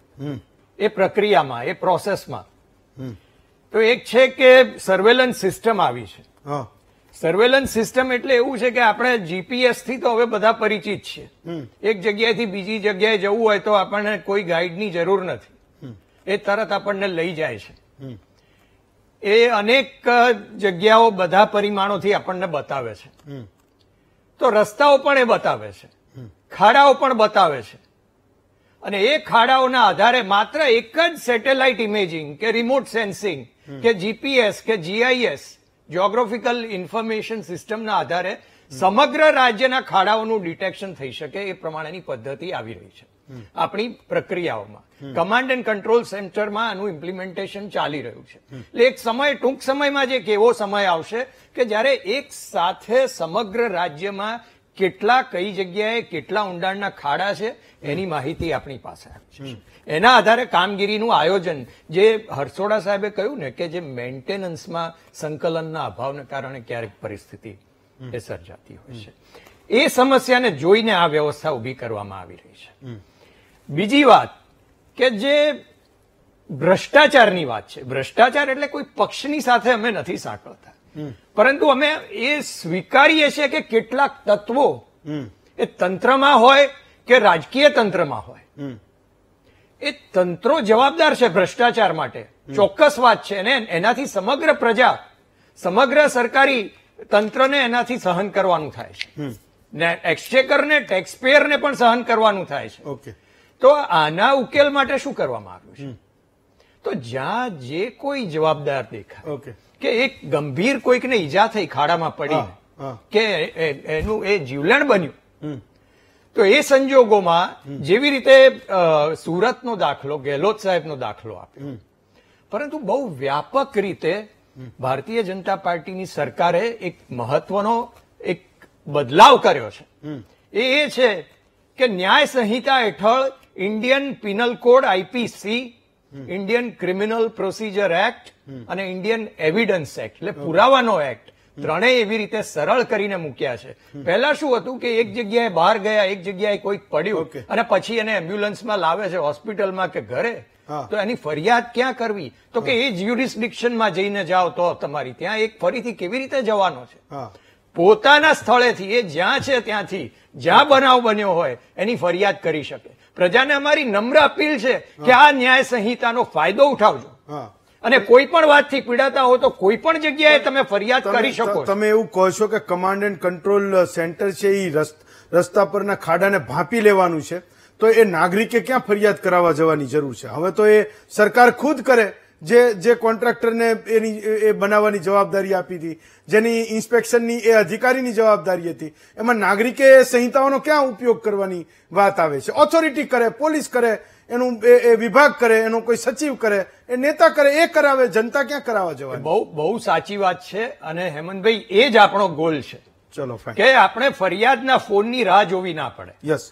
એ પ્રક્રિયામાં એ પ્રોસેસમાં તો એક છે કે સર્વેલન્સ સિસ્ટમ આવી છે સર્વેલન્સ સિસ્ટમ એટલે એવું છે કે આપણે જીપીએસ થી તો હવે બધા પરિચિત છીએ એક જગ્યાએથી બીજી જગ્યાએ જવું હોય તો આપણને કોઈ ગાઈડની જરૂર નથી એ તરત આપણને લઈ જાય છે એ અનેક જગ્યાઓ બધા પરિમાણોથી આપણને બતાવે છે તો રસ્તાઓ પણ એ બતાવે છે ખાડાઓ પણ બતાવે છે અને એ ખાડાઓના આધારે માત્ર એક જ સેટેલાઇટ ઇમેજિંગ કે રિમોટ સેન્સિંગ કે જીપીએસ કે જીઆઈએસ જ્યોગ્રાફિકલ ઇન્ફોર્મેશન સિસ્ટમના આધારે સમગ્ર રાજ્યના ખાડાઓનું ડિટેક્શન થઈ શકે એ પ્રમાણેની પદ્ધતિ આવી રહી છે આપણી પ્રક્રિયાઓમાં કમાન્ડ એન્ડ કંટ્રોલ સેન્ટરમાં આનું ઇમ્પ્લિમેન્ટેશન ચાલી રહ્યું છે એટલે એક સમય ટૂંક સમયમાં જ એક એવો સમય આવશે કે જ્યારે એક સાથે સમગ્ર રાજ્યમાં કેટલા કઈ જગ્યાએ કેટલા ઊંડાણના ખાડા છે એની માહિતી આપણી પાસે એના આધારે કામગીરીનું આયોજન જે હરસોડા સાહેબે કહ્યું ને કે જે મેન્ટેનન્સમાં સંકલનના અભાવને કારણે ક્યારેક પરિસ્થિતિ એ સર્જાતી હોય છે એ સમસ્યાને જોઈને આ વ્યવસ્થા ઊભી કરવામાં આવી રહી છે બીજી વાત કે જે ભ્રષ્ટાચારની વાત છે ભ્રષ્ટાચાર એટલે કોઈ પક્ષની સાથે અમે નથી સાંકળતા પરંતુ અમે એ સ્વીકારીએ છીએ કે કેટલાક તત્વો એ તંત્રમાં હોય કે રાજકીય તંત્રમાં હોય એ તંત્રો જવાબદાર છે ભ્રષ્ટાચાર માટે ચોક્કસ વાત છે ને એનાથી સમગ્ર પ્રજા સમગ્ર સરકારી તંત્રને એનાથી સહન કરવાનું થાય છે ને એક્સચેકરને ટેક્સપેયરને પણ સહન કરવાનું થાય છે ઓકે તો આના ઉકેલ માટે શું કરવામાં આવ્યું છે તો જ્યાં જે કોઈ જવાબદાર દેખાય ઓકે કે એક ગંભીર કોઈકને ઈજા થઈ ખાડામાં પડી કે એનું એ જીવલેણ બન્યું તો એ સંજોગોમાં જેવી રીતે સુરતનો દાખલો ગેહલોત સાહેબનો દાખલો આપ્યો પરંતુ બહુ વ્યાપક રીતે ભારતીય જનતા પાર્ટીની સરકારે એક મહત્વનો એક બદલાવ કર્યો છે એ છે કે ન્યાય સંહિતા હેઠળ Indian Penal Code IPC Indian Criminal Procedure Act અને ઇન્ડિયન એવિડન્સ એક્ટ એટલે પુરાવાનો એક્ટ ત્રણેય એવી રીતે સરળ કરીને મૂક્યા છે પહેલા શું હતું કે એક જગ્યાએ બહાર ગયા એક જગ્યાએ કોઈક પડ્યું અને પછી એને એમ્બ્યુલન્સમાં લાવે છે હોસ્પિટલમાં કે ઘરે તો એની ફરિયાદ ક્યાં કરવી તો કે એ જ્યુરિસ્ડિક્શનમાં જઈને જાઓ તો તમારી ત્યાં એક ફરીથી કેવી રીતે જવાનો છે પોતાના સ્થળેથી એ જ્યાં છે ત્યાંથી જ્યાં બનાવ બન્યો હોય એની ફરિયાદ કરી શકે પ્રજાને અમારી નમ્ર અપીલ છે કે આ ન્યાય સંહિતાનો ફાયદો ઉઠાવજો અને કોઈ પણ વાતથી પીડાતા હો તો કોઈ પણ જગ્યાએ તમે ફરિયાદ કરી શકો તમે એવું કહો છો કે કમાન્ડ એન્ડ કંટ્રોલ સેન્ટર છે એ રસ્તા પરના ખાડાને ભાંપી લેવાનું છે તો એ નાગરિકે ક્યાં ફરિયાદ કરાવવા જવાની જરૂર છે હવે તો એ સરકાર ખુદ કરે જે જે કોન્ટ્રાક્ટરને એની એ બનાવવાની જવાબદારી આપી હતી જેની ઇન્સ્પેક્શનની એ અધિકારીની જવાબદારી હતી એમાં નાગરિકે સંહિતાઓનો ક્યાં ઉપયોગ કરવાની વાત આવે છે ઓથોરિટી કરે પોલીસ કરે એનું એ વિભાગ કરે એનો કોઈ સચિવ કરે એ નેતા કરે એ કરાવે જનતા ક્યાં કરાવવા જવા બહુ બહુ સાચી વાત છે અને હેમંતભાઈ એ જ આપણો ગોલ છે ચલો કે આપણે ફરિયાદના ફોનની રાહ જોવી ના પડે યસ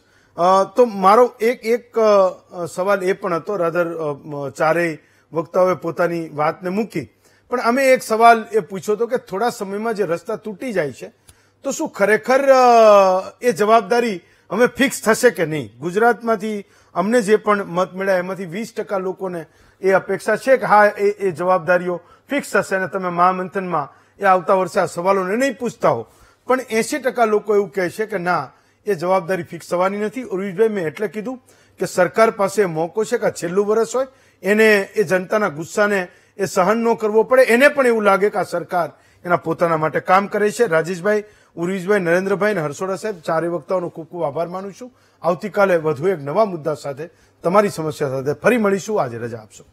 તો મારો એક એક સવાલ એ પણ હતો રાધર ચારેય વક્તાઓએ પોતાની વાતને મૂકી પણ અમે એક સવાલ એ પૂછ્યો હતો કે થોડા સમયમાં જે રસ્તા તૂટી જાય છે તો શું ખરેખર એ જવાબદારી અમે ફિક્સ થશે કે નહીં ગુજરાતમાંથી અમને જે પણ મત મળ્યા એમાંથી વીસ ટકા લોકોને એ અપેક્ષા છે કે હા એ એ જવાબદારીઓ ફિક્સ થશે અને તમે મહામંથનમાં એ આવતા વર્ષે આ સવાલોને નહીં પૂછતા હો પણ એંશી ટકા લોકો એવું કહે છે કે ના એ જવાબદારી ફિક્સ થવાની નથી ઉર્વિશભાઈ મેં એટલે કીધું કે સરકાર પાસે મોકો છે કે છેલ્લું વર્ષ હોય એને એ જનતાના ગુસ્સાને એ સહન ન કરવો પડે એને પણ એવું લાગે કે આ સરકાર એના પોતાના માટે કામ કરે છે રાજેશભાઈ ઉર્વીશભાઈ નરેન્દ્રભાઈ અને હર્ષોડા સાહેબ ચારે વક્તાઓનો ખૂબ ખૂબ આભાર માનું છું આવતીકાલે વધુ એક નવા મુદ્દા સાથે તમારી સમસ્યા સાથે ફરી મળીશું આજે રજા આપશો